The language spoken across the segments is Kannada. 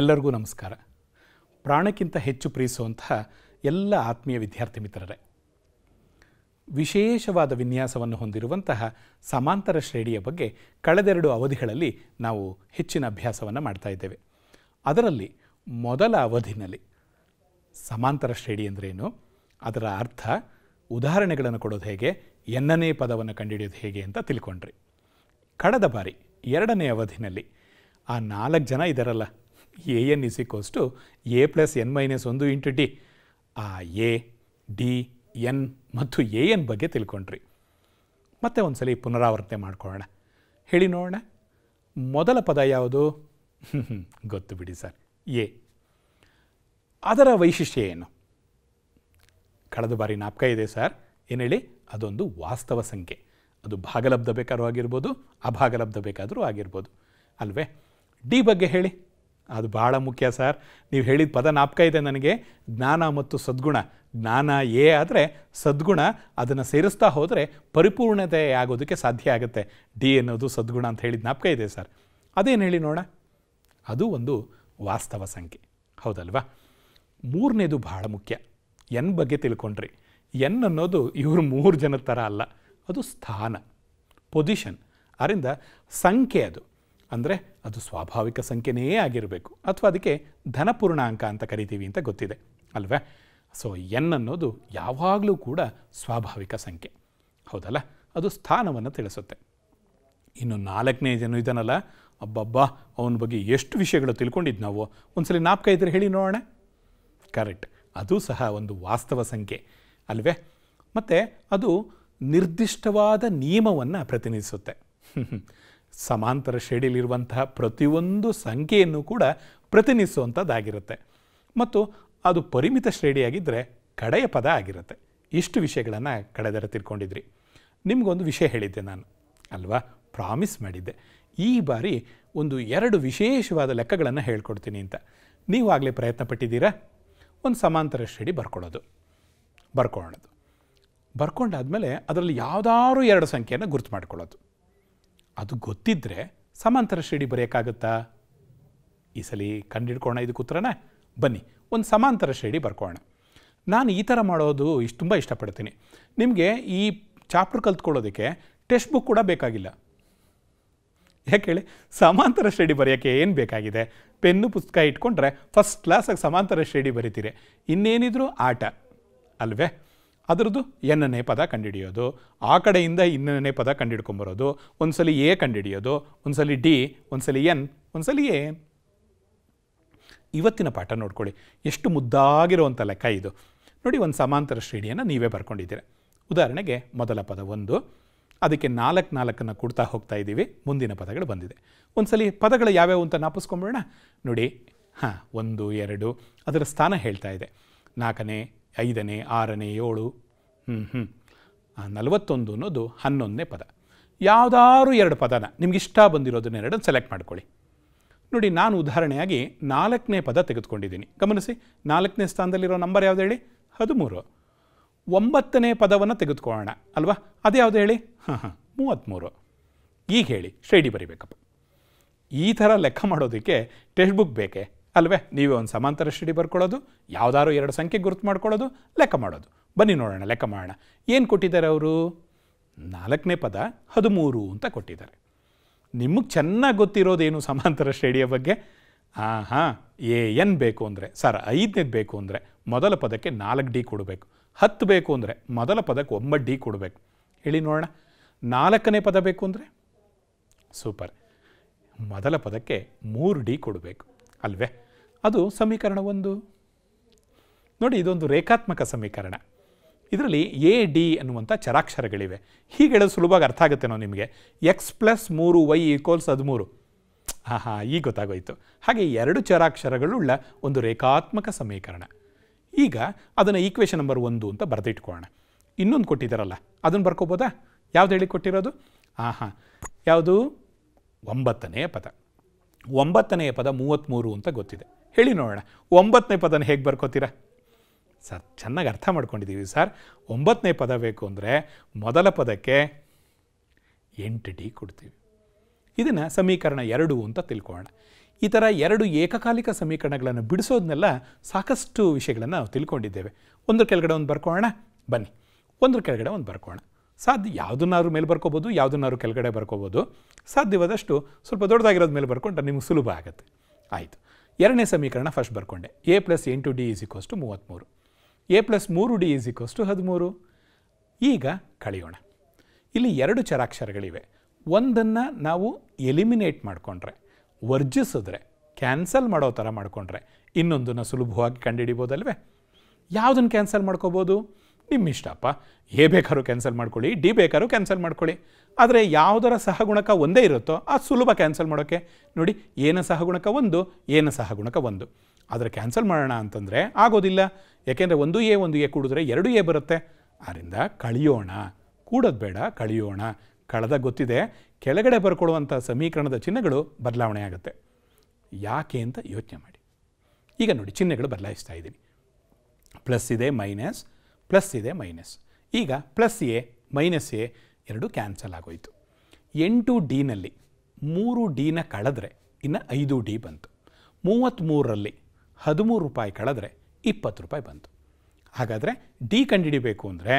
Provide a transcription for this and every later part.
ಎಲ್ಲರಿಗೂ ನಮಸ್ಕಾರ ಪ್ರಾಣಕ್ಕಿಂತ ಹೆಚ್ಚು ಪ್ರೀಸುವಂತಹ ಎಲ್ಲ ಆತ್ಮೀಯ ವಿದ್ಯಾರ್ಥಿ ಮಿತ್ರರೇ ವಿಶೇಷವಾದ ವಿನ್ಯಾಸವನ್ನು ಹೊಂದಿರುವಂತಹ ಸಮಾಂತರ ಶ್ರೇಣಿಯ ಬಗ್ಗೆ ಕಳೆದೆರಡು ಅವಧಿಗಳಲ್ಲಿ ನಾವು ಹೆಚ್ಚಿನ ಅಭ್ಯಾಸವನ್ನು ಮಾಡ್ತಾ ಇದ್ದೇವೆ ಅದರಲ್ಲಿ ಮೊದಲ ಅವಧಿನಲ್ಲಿ ಸಮಾಂತರ ಶ್ರೇಣಿ ಅಂದ್ರೇನು ಅದರ ಅರ್ಥ ಉದಾಹರಣೆಗಳನ್ನು ಕೊಡೋದು ಹೇಗೆ ಎನ್ನನೇ ಪದವನ್ನು ಕಂಡುಹಿಡಿಯೋದು ಹೇಗೆ ಅಂತ ತಿಳ್ಕೊಂಡ್ರಿ ಕಳೆದ ಬಾರಿ ಎರಡನೇ ಅವಧಿನಲ್ಲಿ ಆ ನಾಲ್ಕು ಜನ ಇದ್ದಾರಲ್ಲ A N is equals to A plus N minus ಒಂದು ಇಂಟು ಡಿ ಆ ಎ ಡಿ ಎನ್ ಮತ್ತು ಎ ಎನ್ ಬಗ್ಗೆ ತಿಳ್ಕೊಂಡ್ರಿ ಮತ್ತೆ ಒಂದು ಸಲ ಪುನರಾವರ್ತನೆ ಮಾಡ್ಕೊಳ್ಳೋಣ ಹೇಳಿ ನೋಡೋಣ ಮೊದಲ ಪದ ಯಾವುದು ಗೊತ್ತು ಬಿಡಿ ಸರ್ ಎ ಅದರ ವೈಶಿಷ್ಟ್ಯ ಏನು ಕಳೆದ ಬಾರಿ ನಾಪಕ ಇದೆ ಸರ್ ಏನು ಹೇಳಿ ಅದೊಂದು ವಾಸ್ತವ ಸಂಖ್ಯೆ ಅದು ಭಾಗಲಬ್ಧ ಬೇಕಾದ್ರೂ ಆಗಿರ್ಬೋದು ಅಭಾಗಲಬ್ಧ ಬೇಕಾದರೂ ಆಗಿರ್ಬೋದು ಅಲ್ವೇ ಡಿ ಬಗ್ಗೆ ಹೇಳಿ ಅದು ಬಹಳ ಮುಖ್ಯ ಸರ್ ನೀವು ಹೇಳಿದ ಪದ ನಾಪ್ಕ ಇದೆ ನನಗೆ ಜ್ಞಾನ ಮತ್ತು ಸದ್ಗುಣ ಜ್ಞಾನ ಏ ಆದರೆ ಸದ್ಗುಣ ಅದನ್ನು ಸೇರಿಸ್ತಾ ಹೋದರೆ ಪರಿಪೂರ್ಣತೆ ಆಗೋದಕ್ಕೆ ಸಾಧ್ಯ ಆಗುತ್ತೆ ಡಿ ಅನ್ನೋದು ಸದ್ಗುಣ ಅಂತ ಹೇಳಿದ ನಾಪ್ಕ ಇದೆ ಸರ್ ಅದೇನು ಹೇಳಿ ನೋಡ ಅದು ಒಂದು ವಾಸ್ತವ ಸಂಖ್ಯೆ ಹೌದಲ್ವಾ ಮೂರನೇದು ಬಹಳ ಮುಖ್ಯ ಎನ್ ಬಗ್ಗೆ ತಿಳ್ಕೊಂಡ್ರಿ ಎನ್ ಅನ್ನೋದು ಇವರು ಮೂರು ಜನದ ಥರ ಅಲ್ಲ ಅದು ಸ್ಥಾನ ಪೊಸಿಷನ್ ಆದ್ದರಿಂದ ಸಂಖ್ಯೆ ಅದು ಅಂದರೆ ಅದು ಸ್ವಾಭಾವಿಕ ಸಂಖ್ಯೆನೇ ಆಗಿರಬೇಕು ಅಥವಾ ಅದಕ್ಕೆ ಧನಪೂರ್ಣಾಂಕ ಅಂತ ಕರಿತೀವಿ ಅಂತ ಗೊತ್ತಿದೆ ಅಲ್ವೇ ಸೊ ಎನ್ ಅನ್ನೋದು ಯಾವಾಗಲೂ ಕೂಡ ಸ್ವಾಭಾವಿಕ ಸಂಖ್ಯೆ ಹೌದಲ್ಲ ಅದು ಸ್ಥಾನವನ್ನು ತಿಳಿಸುತ್ತೆ ಇನ್ನು ನಾಲ್ಕನೇ ಜನ ಇದನ್ನಲ್ಲ ಅಬ್ಬಬ್ಬಾ ಅವನ ಬಗ್ಗೆ ಎಷ್ಟು ವಿಷಯಗಳು ತಿಳ್ಕೊಂಡಿದ್ದು ನಾವು ಒಂದ್ಸಲ ನಾಪ್ಕ ಇದ್ರೆ ಹೇಳಿ ನೋಡೋಣ ಕರೆಕ್ಟ್ ಅದು ಸಹ ಒಂದು ವಾಸ್ತವ ಸಂಖ್ಯೆ ಅಲ್ವೇ ಮತ್ತು ಅದು ನಿರ್ದಿಷ್ಟವಾದ ನಿಯಮವನ್ನು ಪ್ರತಿನಿಧಿಸುತ್ತೆ ಸಮಾಂತರ ಶ್ರೇಣಿಯಲ್ಲಿರುವಂತಹ ಪ್ರತಿಯೊಂದು ಸಂಖ್ಯೆಯನ್ನು ಕೂಡ ಪ್ರತಿನಿಧಿಸುವಂಥದ್ದಾಗಿರುತ್ತೆ ಮತ್ತು ಅದು ಪರಿಮಿತ ಶ್ರೇಣಿಯಾಗಿದ್ದರೆ ಕಡೆಯ ಪದ ಆಗಿರುತ್ತೆ ಇಷ್ಟು ವಿಷಯಗಳನ್ನು ಕಡೆದರ ತಿಳ್ಕೊಂಡಿದ್ರಿ ನಿಮಗೊಂದು ವಿಷಯ ಹೇಳಿದ್ದೆ ನಾನು ಅಲ್ವಾ ಪ್ರಾಮಿಸ್ ಮಾಡಿದ್ದೆ ಈ ಬಾರಿ ಒಂದು ಎರಡು ವಿಶೇಷವಾದ ಲೆಕ್ಕಗಳನ್ನು ಹೇಳ್ಕೊಡ್ತೀನಿ ಅಂತ ನೀವು ಆಗಲೇ ಪ್ರಯತ್ನ ಪಟ್ಟಿದ್ದೀರಾ ಒಂದು ಸಮಾಂತರ ಶ್ರೇಣಿ ಬರ್ಕೊಳ್ಳೋದು ಬರ್ಕೊಳ್ಳೋದು ಬರ್ಕೊಂಡಾದ್ಮೇಲೆ ಅದರಲ್ಲಿ ಯಾವುದಾದ್ರೂ ಎರಡು ಸಂಖ್ಯೆಯನ್ನು ಗುರುತು ಮಾಡ್ಕೊಳ್ಳೋದು ಅದು ಗೊತ್ತಿದ್ದರೆ ಸಮಾಂತರ ಶ್ರೇಣಿ ಬರೆಯೋಕ್ಕಾಗುತ್ತಾ ಈ ಸಲ ಕಂಡಿಡ್ಕೋಣ ಇದು ಉತ್ತರನೇ ಬನ್ನಿ ಒಂದು ಸಮಾಂತರ ಶ್ರೇಣಿ ಬರ್ಕೋಣ ನಾನು ಈ ಥರ ಮಾಡೋದು ಇಷ್ಟು ತುಂಬ ಇಷ್ಟಪಡ್ತೀನಿ ನಿಮಗೆ ಈ ಚಾಪ್ಟರ್ ಕಲ್ತ್ಕೊಳ್ಳೋದಕ್ಕೆ ಟೆಕ್ಸ್ಟ್ ಬುಕ್ ಕೂಡ ಬೇಕಾಗಿಲ್ಲ ಯಾಕೆ ಹೇಳಿ ಸಮಾಂತರ ಶ್ರೇಣಿ ಬರೆಯೋಕ್ಕೆ ಏನು ಬೇಕಾಗಿದೆ ಪೆನ್ನು ಪುಸ್ತಕ ಇಟ್ಕೊಂಡ್ರೆ ಫಸ್ಟ್ ಕ್ಲಾಸಾಗಿ ಸಮಾಂತರ ಶ್ರೇಣಿ ಬರಿತೀರಿ ಇನ್ನೇನಿದ್ರೂ ಆಟ ಅಲ್ವೇ ಅದರದ್ದು ಎನ್ನನೇ ಪದ ಕಂಡುಹಿಡಿಯೋದು ಆ ಕಡೆಯಿಂದ ಇನ್ನನೇ ಪದ ಕಂಡುಹಿಡ್ಕೊಂಬರೋದು ಒಂದು ಸಲ ಎ ಕಂಡುಹಿಡಿಯೋದು ಒಂದು ಸಲ ಡಿ ಒಂದು ಸಲ ಎನ್ ಒಂದು ಸಲ ಎ ಇವತ್ತಿನ ಪಾಠ ನೋಡ್ಕೊಳ್ಳಿ ಎಷ್ಟು ಮುದ್ದಾಗಿರುವಂಥ ಲೆಕ್ಕ ಇದು ನೋಡಿ ಒಂದು ಸಮಾಂತರ ಶ್ರೇಣಿಯನ್ನು ನೀವೇ ಬರ್ಕೊಂಡಿದ್ದೀರಿ ಉದಾಹರಣೆಗೆ ಮೊದಲ ಪದ ಒಂದು ಅದಕ್ಕೆ ನಾಲ್ಕು ನಾಲ್ಕನ್ನು ಕೊಡ್ತಾ ಹೋಗ್ತಾ ಇದ್ದೀವಿ ಮುಂದಿನ ಪದಗಳು ಬಂದಿದೆ ಒಂದು ಸಲ ಪದಗಳು ಯಾವ್ಯಾವು ಅಂತ ನಾಪಿಸ್ಕೊಂಬಿಡೋಣ ನೋಡಿ ಹಾಂ ಒಂದು ಎರಡು ಅದರ ಸ್ಥಾನ ಹೇಳ್ತಾ ಇದೆ ನಾಲ್ಕನೇ ಐದನೇ ಆರನೇ ಏಳು ಹ್ಞೂ ಹ್ಞೂ ನಲವತ್ತೊಂದು ಅನ್ನೋದು ಹನ್ನೊಂದನೇ ಪದ ಯಾವುದಾದ್ರೂ ಎರಡು ಪದನ ನಿಮಗಿಷ್ಟ ಬಂದಿರೋದನ್ನ ಎರಡನ್ನು ಸೆಲೆಕ್ಟ್ ಮಾಡ್ಕೊಳ್ಳಿ ನೋಡಿ ನಾನು ಉದಾಹರಣೆಯಾಗಿ ನಾಲ್ಕನೇ ಪದ ತೆಗೆದುಕೊಂಡಿದ್ದೀನಿ ಗಮನಿಸಿ ನಾಲ್ಕನೇ ಸ್ಥಾನದಲ್ಲಿರೋ ನಂಬರ್ ಯಾವುದು ಹೇಳಿ ಹದಿಮೂರು ಒಂಬತ್ತನೇ ಪದವನ್ನು ತೆಗೆದುಕೊಳ್ಳೋಣ ಅಲ್ವಾ ಅದು ಯಾವುದು ಹೇಳಿ ಹಾಂ ಹಾಂ ಮೂವತ್ತ್ಮೂರು ಈಗ ಹೇಳಿ ಶ್ರೇಡಿ ಬರೀಬೇಕಪ್ಪ ಈ ಥರ ಲೆಕ್ಕ ಮಾಡೋದಕ್ಕೆ ಟೆಕ್ಸ್ಟ್ ಬುಕ್ ಬೇಕೇ ಅಲ್ವೇ ನೀವೇ ಒಂದು ಸಮಾಂತರ ಶ್ರೀಡಿ ಬರ್ಕೊಳ್ಳೋದು ಯಾವುದಾದ್ರು ಎರಡು ಸಂಖ್ಯೆ ಗುರುತು ಮಾಡ್ಕೊಳ್ಳೋದು ಲೆಕ್ಕ ಮಾಡೋದು ಬನ್ನಿ ನೋಡೋಣ ಲೆಕ್ಕ ಮಾಡೋಣ ಏನು ಕೊಟ್ಟಿದ್ದಾರೆ ಅವರು ನಾಲ್ಕನೇ ಪದ ಹದಿಮೂರು ಅಂತ ಕೊಟ್ಟಿದ್ದಾರೆ ನಿಮಗೆ ಚೆನ್ನಾಗಿ ಗೊತ್ತಿರೋದೇನು ಸಮಾಂತರ ಶ್ರೇಣಿಯ ಬಗ್ಗೆ ಹಾಂ ಹಾಂ ಎ ಎನ್ ಬೇಕು ಅಂದರೆ ಸರ್ ಐದನೇದು ಬೇಕು ಅಂದರೆ ಮೊದಲ ಪದಕ್ಕೆ ನಾಲ್ಕು ಡಿ ಕೊಡಬೇಕು ಹತ್ತು ಬೇಕು ಅಂದರೆ ಮೊದಲ ಪದಕ್ಕೆ ಒಂಬತ್ತು ಡಿ ಕೊಡಬೇಕು ಹೇಳಿ ನೋಡೋಣ ನಾಲ್ಕನೇ ಪದ ಬೇಕು ಅಂದರೆ ಸೂಪರ್ ಮೊದಲ ಪದಕ್ಕೆ ಮೂರು ಡಿ ಕೊಡಬೇಕು ಅಲ್ವೇ ಅದು ಸಮೀಕರಣ ಒಂದು ನೋಡಿ ಇದೊಂದು ರೇಖಾತ್ಮಕ ಸಮೀಕರಣ ಇದರಲ್ಲಿ ಎ ಡಿ ಅನ್ನುವಂಥ ಚರಾಕ್ಷರಗಳಿವೆ ಹೀಗೆ ಹೇಳೋದು ಸುಲಭವಾಗಿ ಅರ್ಥ ನಾವು ನಿಮಗೆ ಎಕ್ಸ್ ಪ್ಲಸ್ ಮೂರು ವೈ ಈಕ್ವಲ್ಸ್ ಹದಿಮೂರು ಹಾಂ ಹಾಂ ಈಗ ಗೊತ್ತಾಗೋಯಿತು ಹಾಗೆ ಎರಡು ಚರಾಕ್ಷರಗಳುಳ್ಳ ಒಂದು ರೇಖಾತ್ಮಕ ಸಮೀಕರಣ ಈಗ ಅದನ್ನು ಈಕ್ವೇಷನ್ ನಂಬರ್ ಒಂದು ಅಂತ ಬರೆದಿಟ್ಕೊಳ್ಳೋಣ ಇನ್ನೊಂದು ಕೊಟ್ಟಿದ್ದಾರಲ್ಲ ಅದನ್ನು ಬರ್ಕೋಬೋದಾ ಯಾವ್ದು ಹೇಳಿ ಕೊಟ್ಟಿರೋದು ಹಾಂ ಹಾಂ ಯಾವುದು ಒಂಬತ್ತನೇ ಪದ ಒಂಬತ್ತನೆಯ ಪದ ಮೂವತ್ತ್ಮೂರು ಅಂತ ಗೊತ್ತಿದೆ ಹೇಳಿ ನೋಡೋಣ ಒಂಬತ್ತನೇ ಪದನ ಹೇಗೆ ಬರ್ಕೋತೀರಾ ಸರ್ ಚೆನ್ನಾಗಿ ಅರ್ಥ ಮಾಡ್ಕೊಂಡಿದ್ದೀವಿ ಸರ್ ಒಂಬತ್ತನೇ ಪದ ಬೇಕು ಅಂದರೆ ಮೊದಲ ಪದಕ್ಕೆ ಎಂಟು ಡಿ ಕೊಡ್ತೀವಿ ಇದನ್ನು ಸಮೀಕರಣ ಎರಡು ಅಂತ ತಿಳ್ಕೊಳ್ಳೋಣ ಈ ಥರ ಎರಡು ಏಕಕಾಲಿಕ ಸಮೀಕರಣಗಳನ್ನು ಬಿಡಿಸೋದನ್ನೆಲ್ಲ ಸಾಕಷ್ಟು ವಿಷಯಗಳನ್ನು ನಾವು ತಿಳ್ಕೊಂಡಿದ್ದೇವೆ ಒಂದ್ರ ಕೆಳಗಡೆ ಒಂದು ಬರ್ಕೊಳ್ಳೋಣ ಬನ್ನಿ ಒಂದ್ರ ಕೆಳಗಡೆ ಒಂದು ಬರ್ಕೋಣ ಸಾಧ್ಯ ಯಾವುದನ್ನಾದ್ರೂ ಮೇಲೆ ಬರ್ಕೋಬೋದು ಯಾವುದನ್ನಾದ್ರೂ ಕೆಳಗಡೆ ಬರ್ಕೋಬೋದು ಸಾಧ್ಯವಾದಷ್ಟು ಸ್ವಲ್ಪ ದೊಡ್ಡದಾಗಿರೋದು ಮೇಲೆ ಬರ್ಕೊಂಡ್ರೆ ನಿಮ್ಗೆ ಸುಲಭ ಆಗುತ್ತೆ ಆಯಿತು ಎರಡನೇ ಸಮೀಕರಣ ಫಸ್ಟ್ ಬರ್ಕೊಂಡೆ ಎ ಪ್ಲಸ್ ಎಂಟು ಡಿ ಈಸ್ ಇಕ್ವಸ್ಟು ಮೂವತ್ತ್ಮೂರು ಎ ಪ್ಲಸ್ ಮೂರು ಡಿ ಈಸ್ ಇಕ್ವಸ್ಟು ಹದಿಮೂರು ಈಗ ಕಳೆಯೋಣ ಇಲ್ಲಿ ಎರಡು ಚರಾಕ್ಷರಗಳಿವೆ ಒಂದನ್ನು ನಾವು ಎಲಿಮಿನೇಟ್ ಮಾಡಿಕೊಂಡ್ರೆ ವರ್ಜಿಸಿದ್ರೆ ಕ್ಯಾನ್ಸಲ್ ಮಾಡೋ ಥರ ಮಾಡಿಕೊಂಡ್ರೆ ಇನ್ನೊಂದನ್ನು ಸುಲಭವಾಗಿ ಕಂಡುಹಿಡಿಬೋದಲ್ವೇ ಯಾವುದನ್ನು ಕ್ಯಾನ್ಸಲ್ ಮಾಡ್ಕೋಬೋದು ನಿಮ್ಮ ಇಷ್ಟಪ್ಪ ಎ ಬೇಕಾದ್ರೂ ಕ್ಯಾನ್ಸಲ್ ಮಾಡ್ಕೊಳ್ಳಿ ಡಿ ಬೇಕಾದ್ರೂ ಕ್ಯಾನ್ಸಲ್ ಮಾಡ್ಕೊಳ್ಳಿ ಆದರೆ ಯಾವುದರ ಸಹಗುಣಕ ಒಂದೇ ಇರುತ್ತೋ ಆ ಸುಲಭ ಕ್ಯಾನ್ಸಲ್ ಮಾಡೋಕ್ಕೆ ನೋಡಿ ಏನ ಸಹಗುಣಕ ಒಂದು ಏನ ಸಹಗುಣಕ ಒಂದು ಆದರೆ ಕ್ಯಾನ್ಸಲ್ ಮಾಡೋಣ ಅಂತಂದರೆ ಆಗೋದಿಲ್ಲ ಯಾಕೆಂದರೆ ಒಂದು ಎ ಒಂದು ಎ ಕೂಡಿದ್ರೆ ಎರಡು ಎ ಬರುತ್ತೆ ಆದ್ದರಿಂದ ಕಳಿಯೋಣ ಕೂಡೋದು ಬೇಡ ಕಳಿಯೋಣ ಕಳೆದ ಗೊತ್ತಿದೆ ಕೆಳಗಡೆ ಬರ್ಕೊಳ್ಳುವಂಥ ಸಮೀಕರಣದ ಚಿಹ್ನೆಗಳು ಬದಲಾವಣೆ ಆಗುತ್ತೆ ಯಾಕೆ ಅಂತ ಯೋಚನೆ ಮಾಡಿ ಈಗ ನೋಡಿ ಚಿಹ್ನೆಗಳು ಬದಲಾಯಿಸ್ತಾ ಇದ್ದೀನಿ ಪ್ಲಸ್ ಇದೆ ಮೈನಸ್ ಪ್ಲಸ್ ಇದೆ ಮೈನಸ್ ಈಗ ಪ್ಲಸ್ ಎ ಮೈನಸ್ ಎ ಎರಡು ಕ್ಯಾನ್ಸಲ್ ಆಗೋಯಿತು ಎಂಟು ಡಿನಲ್ಲಿ ಮೂರು ಡಿನ ಕಳೆದ್ರೆ ಇನ್ನು ಐದು ಡಿ ಬಂತು ಮೂವತ್ತ್ಮೂರರಲ್ಲಿ ಹದಿಮೂರು ರೂಪಾಯಿ ಕಳೆದ್ರೆ ಇಪ್ಪತ್ತು ರೂಪಾಯಿ ಬಂತು ಹಾಗಾದರೆ ಡಿ ಕಂಡುಹಿಡಿಬೇಕು ಅಂದರೆ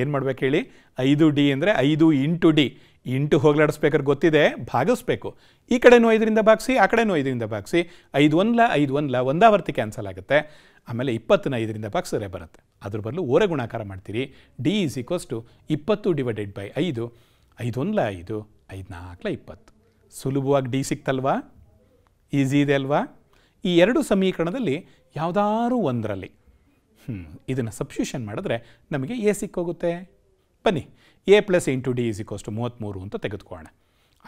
ಏನು ಮಾಡಬೇಕು ಹೇಳಿ ಐದು ಡಿ ಅಂದರೆ ಐದು ಇಂಟು ಡಿ ಇಂಟು ಹೋಗ್ಲಾಡಿಸ್ಬೇಕಾದ್ರೆ ಗೊತ್ತಿದೆ ಭಾಗಿಸ್ಬೇಕು ಈ ಕಡೆನೂ ಐದರಿಂದ ಭಾಗಿಸಿ ಆ ಕಡೆನೂ ಐದರಿಂದ ಭಾಗಿಸಿ ಐದು ಒಂದ್ಲ ಐದು ಒಂದ್ಲ ಒಂದಾವರ್ತಿ ಕ್ಯಾನ್ಸಲ್ ಆಗುತ್ತೆ ಆಮೇಲೆ ಇಪ್ಪತ್ತನ್ನ ಐದರಿಂದ ಭಾಗಿಸಿದ್ರೆ ಬರುತ್ತೆ ಅದ್ರ ಬದಲು ಓರೆ ಗುಣಾಕಾರ ಮಾಡ್ತೀರಿ ಡಿ ಈಸ್ ಈಕ್ವಸ್ ಟು ಇಪ್ಪತ್ತು ಡಿವೈಡೆಡ್ ಬೈ ಐದು ಐದು ಒಂದ್ಲ ಐದು ಐದು ನಾಲ್ಕಲ ಇಪ್ಪತ್ತು ಸುಲಭವಾಗಿ ಡಿ ಸಿಕ್ತಲ್ವಾ ಈಸಿ ಇದೆ ಅಲ್ವಾ ಈ ಎರಡು ಸಮೀಕರಣದಲ್ಲಿ ಯಾವುದಾದ್ರೂ ಒಂದರಲ್ಲಿ ಹ್ಞೂ ಇದನ್ನು ಸಬ್ಸ್ಟ್ಯೂಷನ್ ಮಾಡಿದ್ರೆ ನಮಗೆ ಎ ಸಿಕ್ಕೋಗುತ್ತೆ ಬನ್ನಿ A plus into D is equals to ಮೂವತ್ತ್ಮೂರು ಅಂತ ತೆಗೆದುಕೊಳ್ಳೋಣ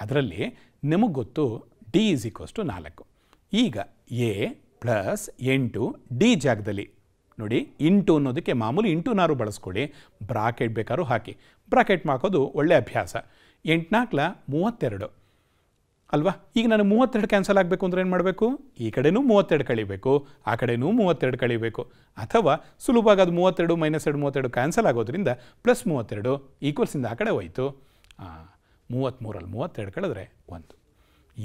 ಅದರಲ್ಲಿ ನಿಮಗೆ ಗೊತ್ತು ಡಿ ಈಸ್ ಈಕ್ವಸ್ ಟು ನಾಲ್ಕು ಈಗ ಎ ಪ್ಲಸ್ ಎಂಟು ಡಿ ಜಾಗದಲ್ಲಿ ನೋಡಿ ಇಂಟು ಅನ್ನೋದಕ್ಕೆ ಮಾಮೂಲಿ ಇಂಟುನಾರು ಬಳಸ್ಕೊಡಿ ಬ್ರಾಕೆಟ್ ಬೇಕಾದ್ರೂ ಹಾಕಿ ಬ್ರಾಕೆಟ್ ಹಾಕೋದು ಒಳ್ಳೆಯ ಅಭ್ಯಾಸ ಎಂಟು ನಾಲ್ಕು ಮೂವತ್ತೆರಡು ಅಲ್ವಾ ಈಗ ನಾನು ಮೂವತ್ತೆರಡು ಕ್ಯಾನ್ಸಲ್ ಆಗಬೇಕು ಅಂದರೆ ಏನು ಮಾಡಬೇಕು ಈ ಕಡೆನೂ ಮೂವತ್ತೆರಡು ಕಳಿಬೇಕು ಆ ಕಡೆನೂ ಮೂವತ್ತೆರಡು ಕಳಿಬೇಕು ಅಥವಾ ಸುಲಭವಾಗಿ ಅದು ಮೂವತ್ತೆರಡು ಮೈನಸ್ ಎರಡು ಮೂವತ್ತೆರಡು ಕ್ಯಾನ್ಸಲ್ ಆಗೋದ್ರಿಂದ ಪ್ಲಸ್ ಮೂವತ್ತೆರಡು ಈಕ್ವಲ್ಸಿಂದ ಆ ಕಡೆ ಹೋಯಿತು ಮೂವತ್ತ್ಮೂರಲ್ಲಿ ಮೂವತ್ತೆರಡು ಕಳೆದ್ರೆ ಒಂದು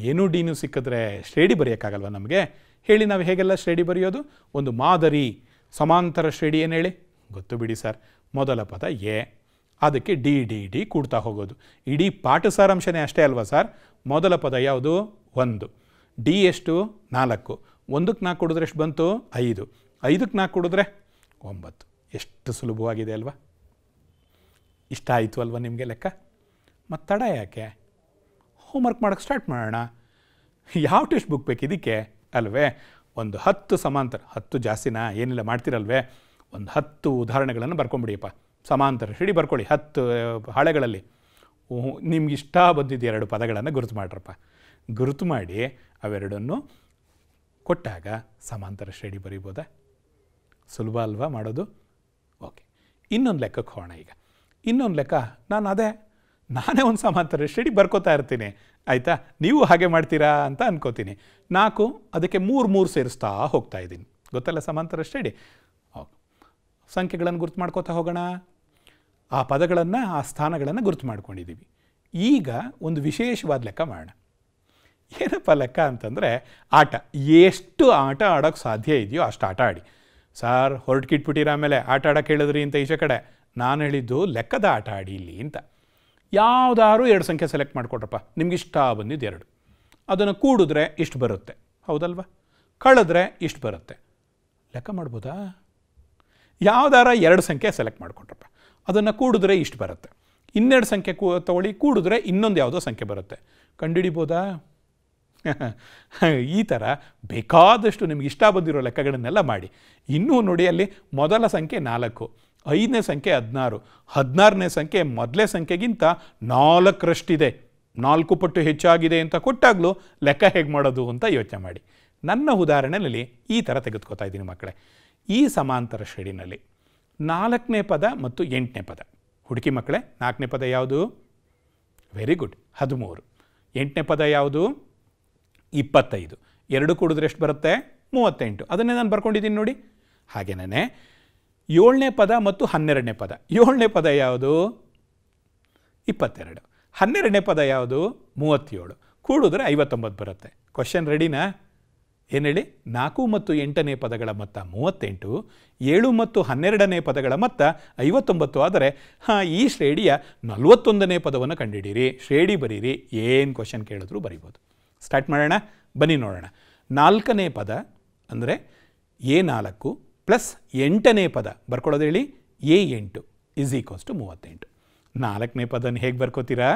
ಏನು ಡೀನು ಸಿಕ್ಕಿದ್ರೆ ಶ್ರೇಡಿ ಬರೆಯೋಕ್ಕಾಗಲ್ವ ನಮಗೆ ಹೇಳಿ ನಾವು ಹೇಗೆಲ್ಲ ಶ್ರೇಡಿ ಬರೆಯೋದು ಒಂದು ಮಾದರಿ ಸಮಾಂತರ ಶ್ರೇಡಿ ಏನು ಹೇಳಿ ಗೊತ್ತು ಬಿಡಿ ಸರ್ ಮೊದಲ ಪದ ಎ ಅದಕ್ಕೆ ಡಿ ಡಿ ಡಿ ಕೂಡ್ತಾ ಹೋಗೋದು ಇಡೀ ಪಾಠ ಸಾರಾಂಶನೇ ಅಷ್ಟೇ ಅಲ್ವಾ ಸರ್ ಮೊದಲ ಪದ ಯಾವುದು ಒಂದು ಡಿ ಎಷ್ಟು ನಾಲ್ಕು ಒಂದಕ್ಕೆ ನಾಲ್ಕು ಕೊಡಿದ್ರೆ ಎಷ್ಟು ಬಂತು ಐದು ಐದಕ್ಕೆ ನಾಲ್ಕು ಕೊಡಿದ್ರೆ ಒಂಬತ್ತು ಎಷ್ಟು ಸುಲಭವಾಗಿದೆ ಅಲ್ವಾ ಇಷ್ಟ ಆಯಿತು ಅಲ್ವಾ ನಿಮಗೆ ಲೆಕ್ಕ ಮತ್ತು ತಡ ಯಾಕೆ ಹೋಮ್ವರ್ಕ್ ಮಾಡೋಕ್ಕೆ ಸ್ಟಾರ್ಟ್ ಮಾಡೋಣ ಯಾವ ಟೆಸ್ಟ್ ಬುಕ್ ಬೇಕು ಇದಕ್ಕೆ ಅಲ್ವೇ ಒಂದು ಹತ್ತು ಸಮಾಂತರ ಹತ್ತು ಜಾಸ್ತಿನ ಏನಿಲ್ಲ ಮಾಡ್ತಿರಲ್ವೇ ಒಂದು ಹತ್ತು ಉದಾಹರಣೆಗಳನ್ನು ಬರ್ಕೊಂಬಿಡಿಯಪ್ಪ ಸಮಾಂತರ ಹಿಡಿ ಬರ್ಕೊಳ್ಳಿ ಹತ್ತು ಹಾಳೆಗಳಲ್ಲಿ ನಿಮ್ಗೆ ಇಷ್ಟ ಬಂದಿದ್ದು ಎರಡು ಪದಗಳನ್ನು ಗುರುತು ಮಾಡ್ರಪ್ಪ ಗುರುತು ಮಾಡಿ ಅವೆರಡನ್ನು ಕೊಟ್ಟಾಗ ಸಮಾಂತರ ಶ್ರೇಣಿ ಬರಿಬೋದಾ ಸುಲಭ ಅಲ್ವಾ ಮಾಡೋದು ಓಕೆ ಇನ್ನೊಂದು ಲೆಕ್ಕಕ್ಕೆ ಹೋಗೋಣ ಈಗ ಇನ್ನೊಂದು ಲೆಕ್ಕ ನಾನು ಅದೇ ನಾನೇ ಒಂದು ಸಮಾಂತರ ಶ್ರೇಣಿ ಬರ್ಕೋತಾ ಇರ್ತೀನಿ ಆಯಿತಾ ನೀವು ಹಾಗೆ ಮಾಡ್ತೀರಾ ಅಂತ ಅನ್ಕೋತೀನಿ ನಾಲ್ಕು ಅದಕ್ಕೆ ಮೂರು ಮೂರು ಸೇರಿಸ್ತಾ ಹೋಗ್ತಾ ಇದ್ದೀನಿ ಗೊತ್ತಲ್ಲ ಸಮಾಂತರ ಶ್ರೇಣಿ ಸಂಖ್ಯೆಗಳನ್ನು ಗುರುತು ಮಾಡ್ಕೋತಾ ಹೋಗೋಣ ಆ ಪದಗಳನ್ನು ಆ ಸ್ಥಾನಗಳನ್ನು ಗುರುತು ಮಾಡ್ಕೊಂಡಿದ್ದೀವಿ ಈಗ ಒಂದು ವಿಶೇಷವಾದ ಲೆಕ್ಕ ಮಾಡೋಣ ಏನಪ್ಪ ಲೆಕ್ಕ ಅಂತಂದರೆ ಆಟ ಎಷ್ಟು ಆಟ ಆಡೋಕ್ಕೆ ಸಾಧ್ಯ ಇದೆಯೋ ಅಷ್ಟು ಆಟ ಆಡಿ ಸಾರ್ ಹೊರಟ್ಕಿಟ್ಬಿಟ್ಟಿರ ಆಮೇಲೆ ಆಟ ಆಡೋಕೆ ಹೇಳಿದ್ರಿ ಅಂತ ಈಚೆ ಕಡೆ ನಾನು ಹೇಳಿದ್ದು ಲೆಕ್ಕದ ಆಟ ಆಡಿ ಇಲ್ಲಿ ಅಂತ ಯಾವುದಾದ್ರು ಎರಡು ಸಂಖ್ಯೆ ಸೆಲೆಕ್ಟ್ ನಿಮ್ಗೆ ಇಷ್ಟ ಬಂದಿದ್ದು ಎರಡು ಅದನ್ನು ಕೂಡಿದ್ರೆ ಇಷ್ಟು ಬರುತ್ತೆ ಹೌದಲ್ವಾ ಕಳೆದ್ರೆ ಇಷ್ಟು ಬರುತ್ತೆ ಲೆಕ್ಕ ಮಾಡ್ಬೋದಾ ಯಾವುದಾರ ಎರಡು ಸಂಖ್ಯೆ ಸೆಲೆಕ್ಟ್ ಮಾಡ್ಕೊಟ್ರಪ್ಪ ಅದನ್ನು ಕೂಡಿದ್ರೆ ಇಷ್ಟು ಬರುತ್ತೆ ಇನ್ನೆರಡು ಸಂಖ್ಯೆ ಕೂ ತಗೊಳ್ಳಿ ಕೂಡಿದ್ರೆ ಇನ್ನೊಂದು ಯಾವುದೋ ಸಂಖ್ಯೆ ಬರುತ್ತೆ ಕಂಡುಹಿಡಿಬೋದಾ ಈ ಥರ ಬೇಕಾದಷ್ಟು ನಿಮ್ಗೆ ಇಷ್ಟ ಬಂದಿರೋ ಲೆಕ್ಕಗಳನ್ನೆಲ್ಲ ಮಾಡಿ ಇನ್ನೂ ನೋಡಿ ಅಲ್ಲಿ ಮೊದಲ ಸಂಖ್ಯೆ ನಾಲ್ಕು ಐದನೇ ಸಂಖ್ಯೆ ಹದಿನಾರು ಹದಿನಾರನೇ ಸಂಖ್ಯೆ ಮೊದಲೇ ಸಂಖ್ಯೆಗಿಂತ ನಾಲ್ಕರಷ್ಟಿದೆ ನಾಲ್ಕು ಪಟ್ಟು ಹೆಚ್ಚಾಗಿದೆ ಅಂತ ಕೊಟ್ಟಾಗಲೂ ಲೆಕ್ಕ ಹೇಗೆ ಮಾಡೋದು ಅಂತ ಯೋಚನೆ ಮಾಡಿ ನನ್ನ ಉದಾಹರಣೆಯಲ್ಲಿ ಈ ಥರ ತೆಗೆದುಕೊತಾ ಇದ್ದೀನಿ ಮಕ್ಕಳೇ ಈ ಸಮಾಂತರ ಶ್ರೇಣಿನಲ್ಲಿ ನಾಲ್ಕನೇ ಪದ ಮತ್ತು ಎಂಟನೇ ಪದ ಹುಡುಕಿ ಮಕ್ಕಳೇ ನಾಲ್ಕನೇ ಪದ ಯಾವುದು ವೆರಿ ಗುಡ್ ಹದಿಮೂರು ಎಂಟನೇ ಪದ ಯಾವುದು ಇಪ್ಪತ್ತೈದು ಎರಡು ಕೂಡಿದ್ರೆ ಎಷ್ಟು ಬರುತ್ತೆ ಮೂವತ್ತೆಂಟು ಅದನ್ನೇ ನಾನು ಬರ್ಕೊಂಡಿದ್ದೀನಿ ನೋಡಿ ಹಾಗೇನೇ ಏಳನೇ ಪದ ಮತ್ತು ಹನ್ನೆರಡನೇ ಪದ ಏಳನೇ ಪದ ಯಾವುದು ಇಪ್ಪತ್ತೆರಡು ಹನ್ನೆರಡನೇ ಪದ ಯಾವುದು ಮೂವತ್ತೇಳು ಕೂಡಿದ್ರೆ ಐವತ್ತೊಂಬತ್ತು ಬರುತ್ತೆ ಕ್ವಶನ್ ರೆಡಿನಾ ಏನೇಳಿ ನಾಲ್ಕು ಮತ್ತು ಎಂಟನೇ ಪದಗಳ ಮೊತ್ತ ಮೂವತ್ತೆಂಟು ಏಳು ಮತ್ತು ಹನ್ನೆರಡನೇ ಪದಗಳ ಮೊತ್ತ ಐವತ್ತೊಂಬತ್ತು ಆದರೆ ಹಾಂ ಈ ಶ್ರೇಣಿಯ ನಲವತ್ತೊಂದನೇ ಪದವನ್ನು ಕಂಡುಹಿಡೀರಿ ಶ್ರೇಣಿ ಬರೀರಿ ಏನು ಕ್ವಶನ್ ಕೇಳಿದ್ರು ಬರಿಬೋದು ಸ್ಟಾರ್ಟ್ ಮಾಡೋಣ ಬನ್ನಿ ನೋಡೋಣ ನಾಲ್ಕನೇ ಪದ ಅಂದರೆ ಎ ನಾಲ್ಕು ಪ್ಲಸ್ ಎಂಟನೇ ಪದ ಬರ್ಕೊಳೋದು ಹೇಳಿ ಎ ಎಂಟು ಇಸ್ ಈಕ್ವಲ್ಸ್ ಟು ಮೂವತ್ತೆಂಟು ನಾಲ್ಕನೇ ಪದನ ಹೇಗೆ ಬರ್ಕೋತೀರಾ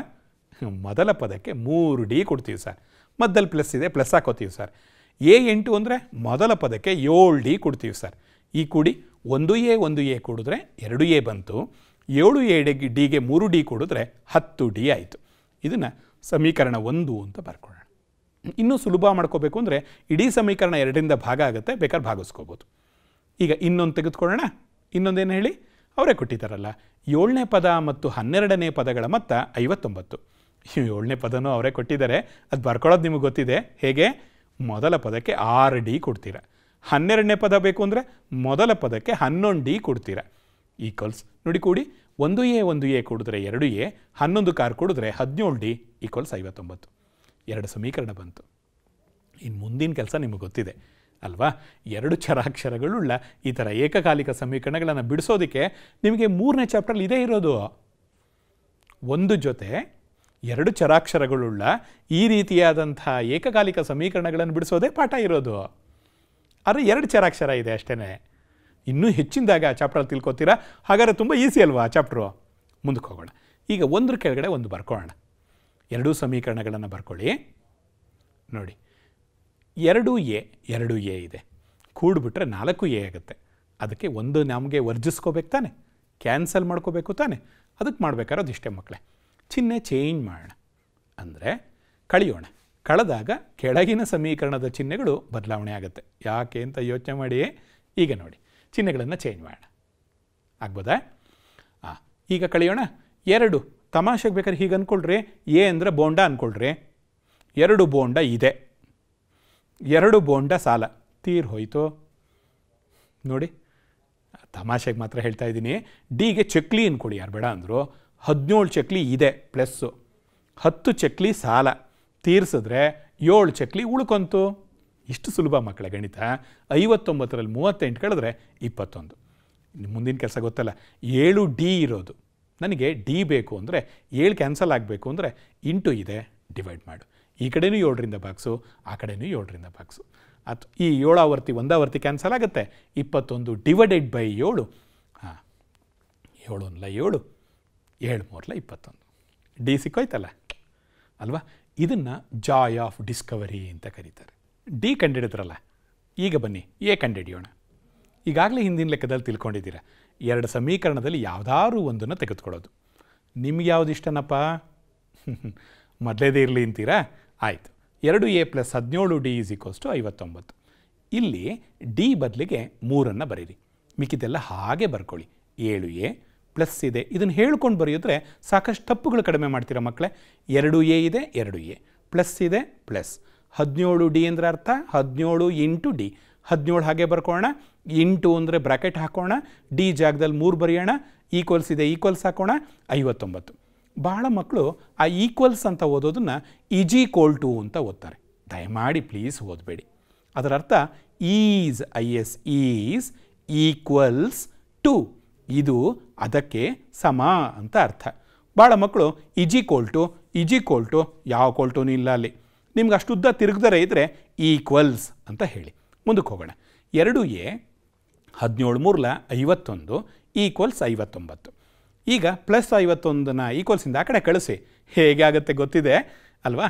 ಮೊದಲ ಪದಕ್ಕೆ ಮೂರು ಡಿ ಕೊಡ್ತೀವಿ ಸರ್ ಮದ್ದಲ್ಲಿ ಪ್ಲಸ್ ಇದೆ ಪ್ಲಸ್ ಹಾಕೋತೀವಿ ಸರ್ ಎ ಎಂಟು ಅಂದರೆ ಮೊದಲ ಪದಕ್ಕೆ ಏಳು ಡಿ ಕೊಡ್ತೀವಿ ಸರ್ ಈ ಕೂಡಿ ಒಂದು ಎ ಒಂದು ಎ ಕೊಡಿದ್ರೆ ಎರಡು ಎ ಬಂತು ಏಳು ಎ ಡಿಗೆ ಮೂರು ಡಿ ಕೊಡಿದ್ರೆ ಹತ್ತು ಡಿ ಆಯಿತು ಇದನ್ನು ಸಮೀಕರಣ ಒಂದು ಅಂತ ಬರ್ಕೊಳ್ಳೋಣ ಇನ್ನೂ ಸುಲಭ ಮಾಡ್ಕೋಬೇಕು ಅಂದರೆ ಇಡೀ ಸಮೀಕರಣ ಎರಡರಿಂದ ಭಾಗ ಆಗುತ್ತೆ ಬೇಕಾದ್ರೆ ಭಾಗಿಸ್ಕೋಬೋದು ಈಗ ಇನ್ನೊಂದು ತೆಗೆದುಕೊಳ್ಳೋಣ ಇನ್ನೊಂದೇನು ಹೇಳಿ ಅವರೇ ಕೊಟ್ಟಿದ್ದಾರಲ್ಲ ಏಳನೇ ಪದ ಮತ್ತು ಹನ್ನೆರಡನೇ ಪದಗಳ ಮೊತ್ತ ಐವತ್ತೊಂಬತ್ತು ಏಳನೇ ಪದನೂ ಅವರೇ ಕೊಟ್ಟಿದ್ದಾರೆ ಅದು ಬರ್ಕೊಳ್ಳೋದು ನಿಮಗೆ ಗೊತ್ತಿದೆ ಹೇಗೆ ಮೊದಲ ಪದಕ್ಕೆ ಆರು ಡಿ ಕೊಡ್ತೀರ ಹನ್ನೆರಡನೇ ಪದ ಬೇಕು ಅಂದರೆ ಮೊದಲ ಪದಕ್ಕೆ ಹನ್ನೊಂದು ಡಿ ಕೊಡ್ತೀರ ಈಕ್ವಲ್ಸ್ ನೋಡಿ ಕೂಡಿ ಒಂದು ಎ ಒಂದು ಎ ಕೊಡಿದ್ರೆ ಎರಡು ಎ ಹನ್ನೊಂದು ಕಾರ್ ಕೊಡಿದ್ರೆ ಹದಿನೇಳು ಡಿ ಈಕ್ವಲ್ಸ್ ಐವತ್ತೊಂಬತ್ತು ಎರಡು ಸಮೀಕರಣ ಬಂತು ಇನ್ನು ಮುಂದಿನ ಕೆಲಸ ನಿಮಗೆ ಗೊತ್ತಿದೆ ಅಲ್ವಾ ಎರಡು ಚರಾಕ್ಷರಗಳುಳ್ಳ ಈ ಥರ ಏಕಕಾಲಿಕ ಸಮೀಕರಣಗಳನ್ನು ಬಿಡಿಸೋದಕ್ಕೆ ನಿಮಗೆ ಮೂರನೇ ಚಾಪ್ಟರ್ ಇದೇ ಇರೋದು ಒಂದು ಜೊತೆ ಎರಡು ಚರಾಕ್ಷರಗಳುಳ್ಳ ಈ ರೀತಿಯಾದಂಥ ಏಕಕಾಲಿಕ ಸಮೀಕರಣಗಳನ್ನು ಬಿಡಿಸೋದೇ ಪಾಠ ಇರೋದು ಆದರೆ ಎರಡು ಚರಾಕ್ಷರ ಇದೆ ಅಷ್ಟೇ ಇನ್ನೂ ಹೆಚ್ಚಿನದಾಗ ಚಾಪ್ಟ್ರಲ್ಲಿ ತಿಳ್ಕೊತೀರಾ ಹಾಗಾದ್ರೆ ತುಂಬ ಈಸಿ ಅಲ್ವಾ ಚಾಪ್ಟ್ರು ಮುಂದಕ್ಕೆ ಹೋಗೋಣ ಈಗ ಒಂದ್ರ ಕೆಳಗಡೆ ಒಂದು ಬರ್ಕೊಳ್ಳೋಣ ಎರಡೂ ಸಮೀಕರಣಗಳನ್ನು ಬರ್ಕೊಳ್ಳಿ ನೋಡಿ ಎರಡು ಎ ಎರಡು ಎ ಇದೆ ಕೂಡಿಬಿಟ್ರೆ ನಾಲ್ಕು ಎ ಆಗುತ್ತೆ ಅದಕ್ಕೆ ಒಂದು ನಮಗೆ ವರ್ಜಿಸ್ಕೋಬೇಕು ತಾನೆ ಕ್ಯಾನ್ಸಲ್ ಮಾಡ್ಕೋಬೇಕು ತಾನೆ ಅದಕ್ಕೆ ಮಾಡ್ಬೇಕಾದ್ರೆ ಇಷ್ಟೇ ಮಕ್ಕಳೇ ಚಿಹ್ನೆ ಚೇಂಜ್ ಮಾಡೋಣ ಅಂದರೆ ಕಳೆಯೋಣ ಕಳೆದಾಗ ಕೆಳಗಿನ ಸಮೀಕರಣದ ಚಿಹ್ನೆಗಳು ಬದಲಾವಣೆ ಆಗುತ್ತೆ ಯಾಕೆ ಅಂತ ಯೋಚನೆ ಮಾಡಿ ಈಗ ನೋಡಿ ಚಿಹ್ನೆಗಳನ್ನು ಚೇಂಜ್ ಮಾಡೋಣ ಆಗ್ಬೋದಾ ಹಾಂ ಈಗ ಕಳೆಯೋಣ ಎರಡು ತಮಾಷೆಗೆ ಬೇಕಾದ್ರೆ ಹೀಗೆ ಅಂದ್ಕೊಳ್ರಿ ಎ ಅಂದರೆ ಬೋಂಡ ಅಂದ್ಕೊಳ್ರಿ ಎರಡು ಬೋಂಡ ಇದೆ ಎರಡು ಬೋಂಡ ಸಾಲ ತೀರ್ ಹೋಯಿತು ನೋಡಿ ತಮಾಷೆಗೆ ಮಾತ್ರ ಹೇಳ್ತಾ ಇದ್ದೀನಿ ಡಿಗೆ ಚಕ್ಲಿ ಅಂದ್ಕೊಡಿ ಯಾರು ಬೇಡ ಅಂದರು ಹದಿನೇಳು ಚಕ್ಲಿ ಇದೆ ಪ್ಲಸ್ಸು ಹತ್ತು ಚಕ್ಲಿ ಸಾಲ ತೀರಿಸಿದ್ರೆ ಏಳು ಚಕ್ಲಿ ಉಳ್ಕೊಂತು ಇಷ್ಟು ಸುಲಭ ಮಕ್ಕಳ ಗಣಿತ ಐವತ್ತೊಂಬತ್ತರಲ್ಲಿ ಮೂವತ್ತೆಂಟು ಕಳೆದ್ರೆ ಇಪ್ಪತ್ತೊಂದು ಮುಂದಿನ ಕೆಲಸ ಗೊತ್ತಲ್ಲ ಏಳು ಡಿ ಇರೋದು ನನಗೆ ಡಿ ಬೇಕು ಅಂದರೆ ಏಳು ಕ್ಯಾನ್ಸಲ್ ಆಗಬೇಕು ಅಂದರೆ ಇಂಟು ಇದೆ ಡಿವೈಡ್ ಮಾಡು ಈ ಕಡೆಯೂ ಏಳರಿಂದ ಬಾಕ್ಸು ಆ ಕಡೆಯೂ ಏಳರಿಂದ ಬಾಕ್ಸು ಅಥ್ ಈ ಏಳಾವರ್ತಿ ಒಂದಾವರ್ತಿ ಕ್ಯಾನ್ಸಲ್ ಆಗುತ್ತೆ ಇಪ್ಪತ್ತೊಂದು ಡಿವೈಡೆಡ್ ಬೈ ಏಳು ಹಾಂ ಏಳು ಅಲ್ಲ ಏಳು ಏಳು ಮೂರಲ ಇಪ್ಪತ್ತೊಂದು ಡಿ ಸಿಕ್ಕೋಯ್ತಲ್ಲ ಅಲ್ವಾ ಇದನ್ನು ಜಾಯ್ ಆಫ್ ಡಿಸ್ಕವರಿ ಅಂತ ಕರೀತಾರೆ ಡಿ ಕಂಡಿಡಿದ್ರಲ್ಲ ಈಗ ಬನ್ನಿ ಎ ಕಂಡಿಡಿಯೋಣ ಈಗಾಗಲೇ ಹಿಂದಿನ ಲೆಕ್ಕದಲ್ಲಿ ತಿಳ್ಕೊಂಡಿದ್ದೀರಾ ಎರಡು ಸಮೀಕರಣದಲ್ಲಿ ಯಾವುದಾದ್ರು ಒಂದನ್ನು ತೆಗೆದುಕೊಳ್ಳೋದು ನಿಮ್ಗೆ ಯಾವ್ದು ಇಷ್ಟನಪ್ಪ ಮೊದಲೇದೇ ಇರಲಿ ಅಂತೀರಾ ಆಯಿತು ಎರಡು ಎ ಪ್ಲಸ್ ಹದಿನೇಳು ಡಿ ಇಸ್ ಈಕ್ವಲ್ಸ್ ಟು ಐವತ್ತೊಂಬತ್ತು ಇಲ್ಲಿ ಡಿ ಬದಲಿಗೆ ಮೂರನ್ನು ಬರೀರಿ ಮಿಕ್ಕಿದೆಲ್ಲ ಹಾಗೆ ಬರ್ಕೊಳ್ಳಿ ಏಳು ಎ ಪ್ಲಸ್ ಇದೆ ಇದನ್ನು ಹೇಳ್ಕೊಂಡು ಬರೆಯಿದ್ರೆ ಸಾಕಷ್ಟು ತಪ್ಪುಗಳು ಕಡಿಮೆ ಮಾಡ್ತೀರಾ ಮಕ್ಕಳೇ ಎರಡು ಎ ಇದೆ ಎರಡು ಎ ಪ್ಲಸ್ ಇದೆ ಪ್ಲಸ್ ಹದಿನೇಳು ಡಿ ಅಂದರೆ ಅರ್ಥ ಹದಿನೇಳು ಇಂಟು ಡಿ ಹದಿನೇಳು ಹಾಗೆ ಬರ್ಕೋಣ ಇಂಟು ಅಂದರೆ ಬ್ರಾಕೆಟ್ ಹಾಕೋಣ ಡಿ ಜಾಗದಲ್ಲಿ ಮೂರು ಬರೆಯೋಣ ಈಕ್ವಲ್ಸ್ ಇದೆ ಈಕ್ವಲ್ಸ್ ಹಾಕೋಣ ಐವತ್ತೊಂಬತ್ತು ಭಾಳ ಮಕ್ಕಳು ಆ ಈಕ್ವಲ್ಸ್ ಅಂತ ಓದೋದನ್ನು ಈಜಿ ಕೋಲ್ ಟು ಅಂತ ಓದ್ತಾರೆ ದಯಮಾಡಿ ಪ್ಲೀಸ್ ಓದಬೇಡಿ ಅದರ ಅರ್ಥ is I S is equals to ಇದು ಅದಕ್ಕೆ ಸಮ ಅಂತ ಅರ್ಥ ಭಾಳ ಮಕ್ಕಳು ಇಜಿ ಕೋಲ್ಟು ಇಜಿ ಕೋಲ್ಟು ಯಾವ ಕೋಲ್ಟೂನು ಇಲ್ಲ ಅಲ್ಲಿ ನಿಮ್ಗೆ ಅಷ್ಟು ಉದ್ದ ತಿರುಗ್ದರೆ ಇದ್ದರೆ ಈಕ್ವಲ್ಸ್ ಅಂತ ಹೇಳಿ ಮುಂದಕ್ಕೆ ಹೋಗೋಣ ಎರಡು ಎ ಹದಿನೇಳು ಮೂರ್ಲ ಐವತ್ತೊಂದು ಈಕ್ವಲ್ಸ್ ಐವತ್ತೊಂಬತ್ತು ಈಗ ಪ್ಲಸ್ ಐವತ್ತೊಂದನ್ನ ಈಕ್ವಲ್ಸಿಂದ ಆ ಕಡೆ ಕಳಿಸಿ ಹೇಗೆ ಆಗುತ್ತೆ ಗೊತ್ತಿದೆ ಅಲ್ವಾ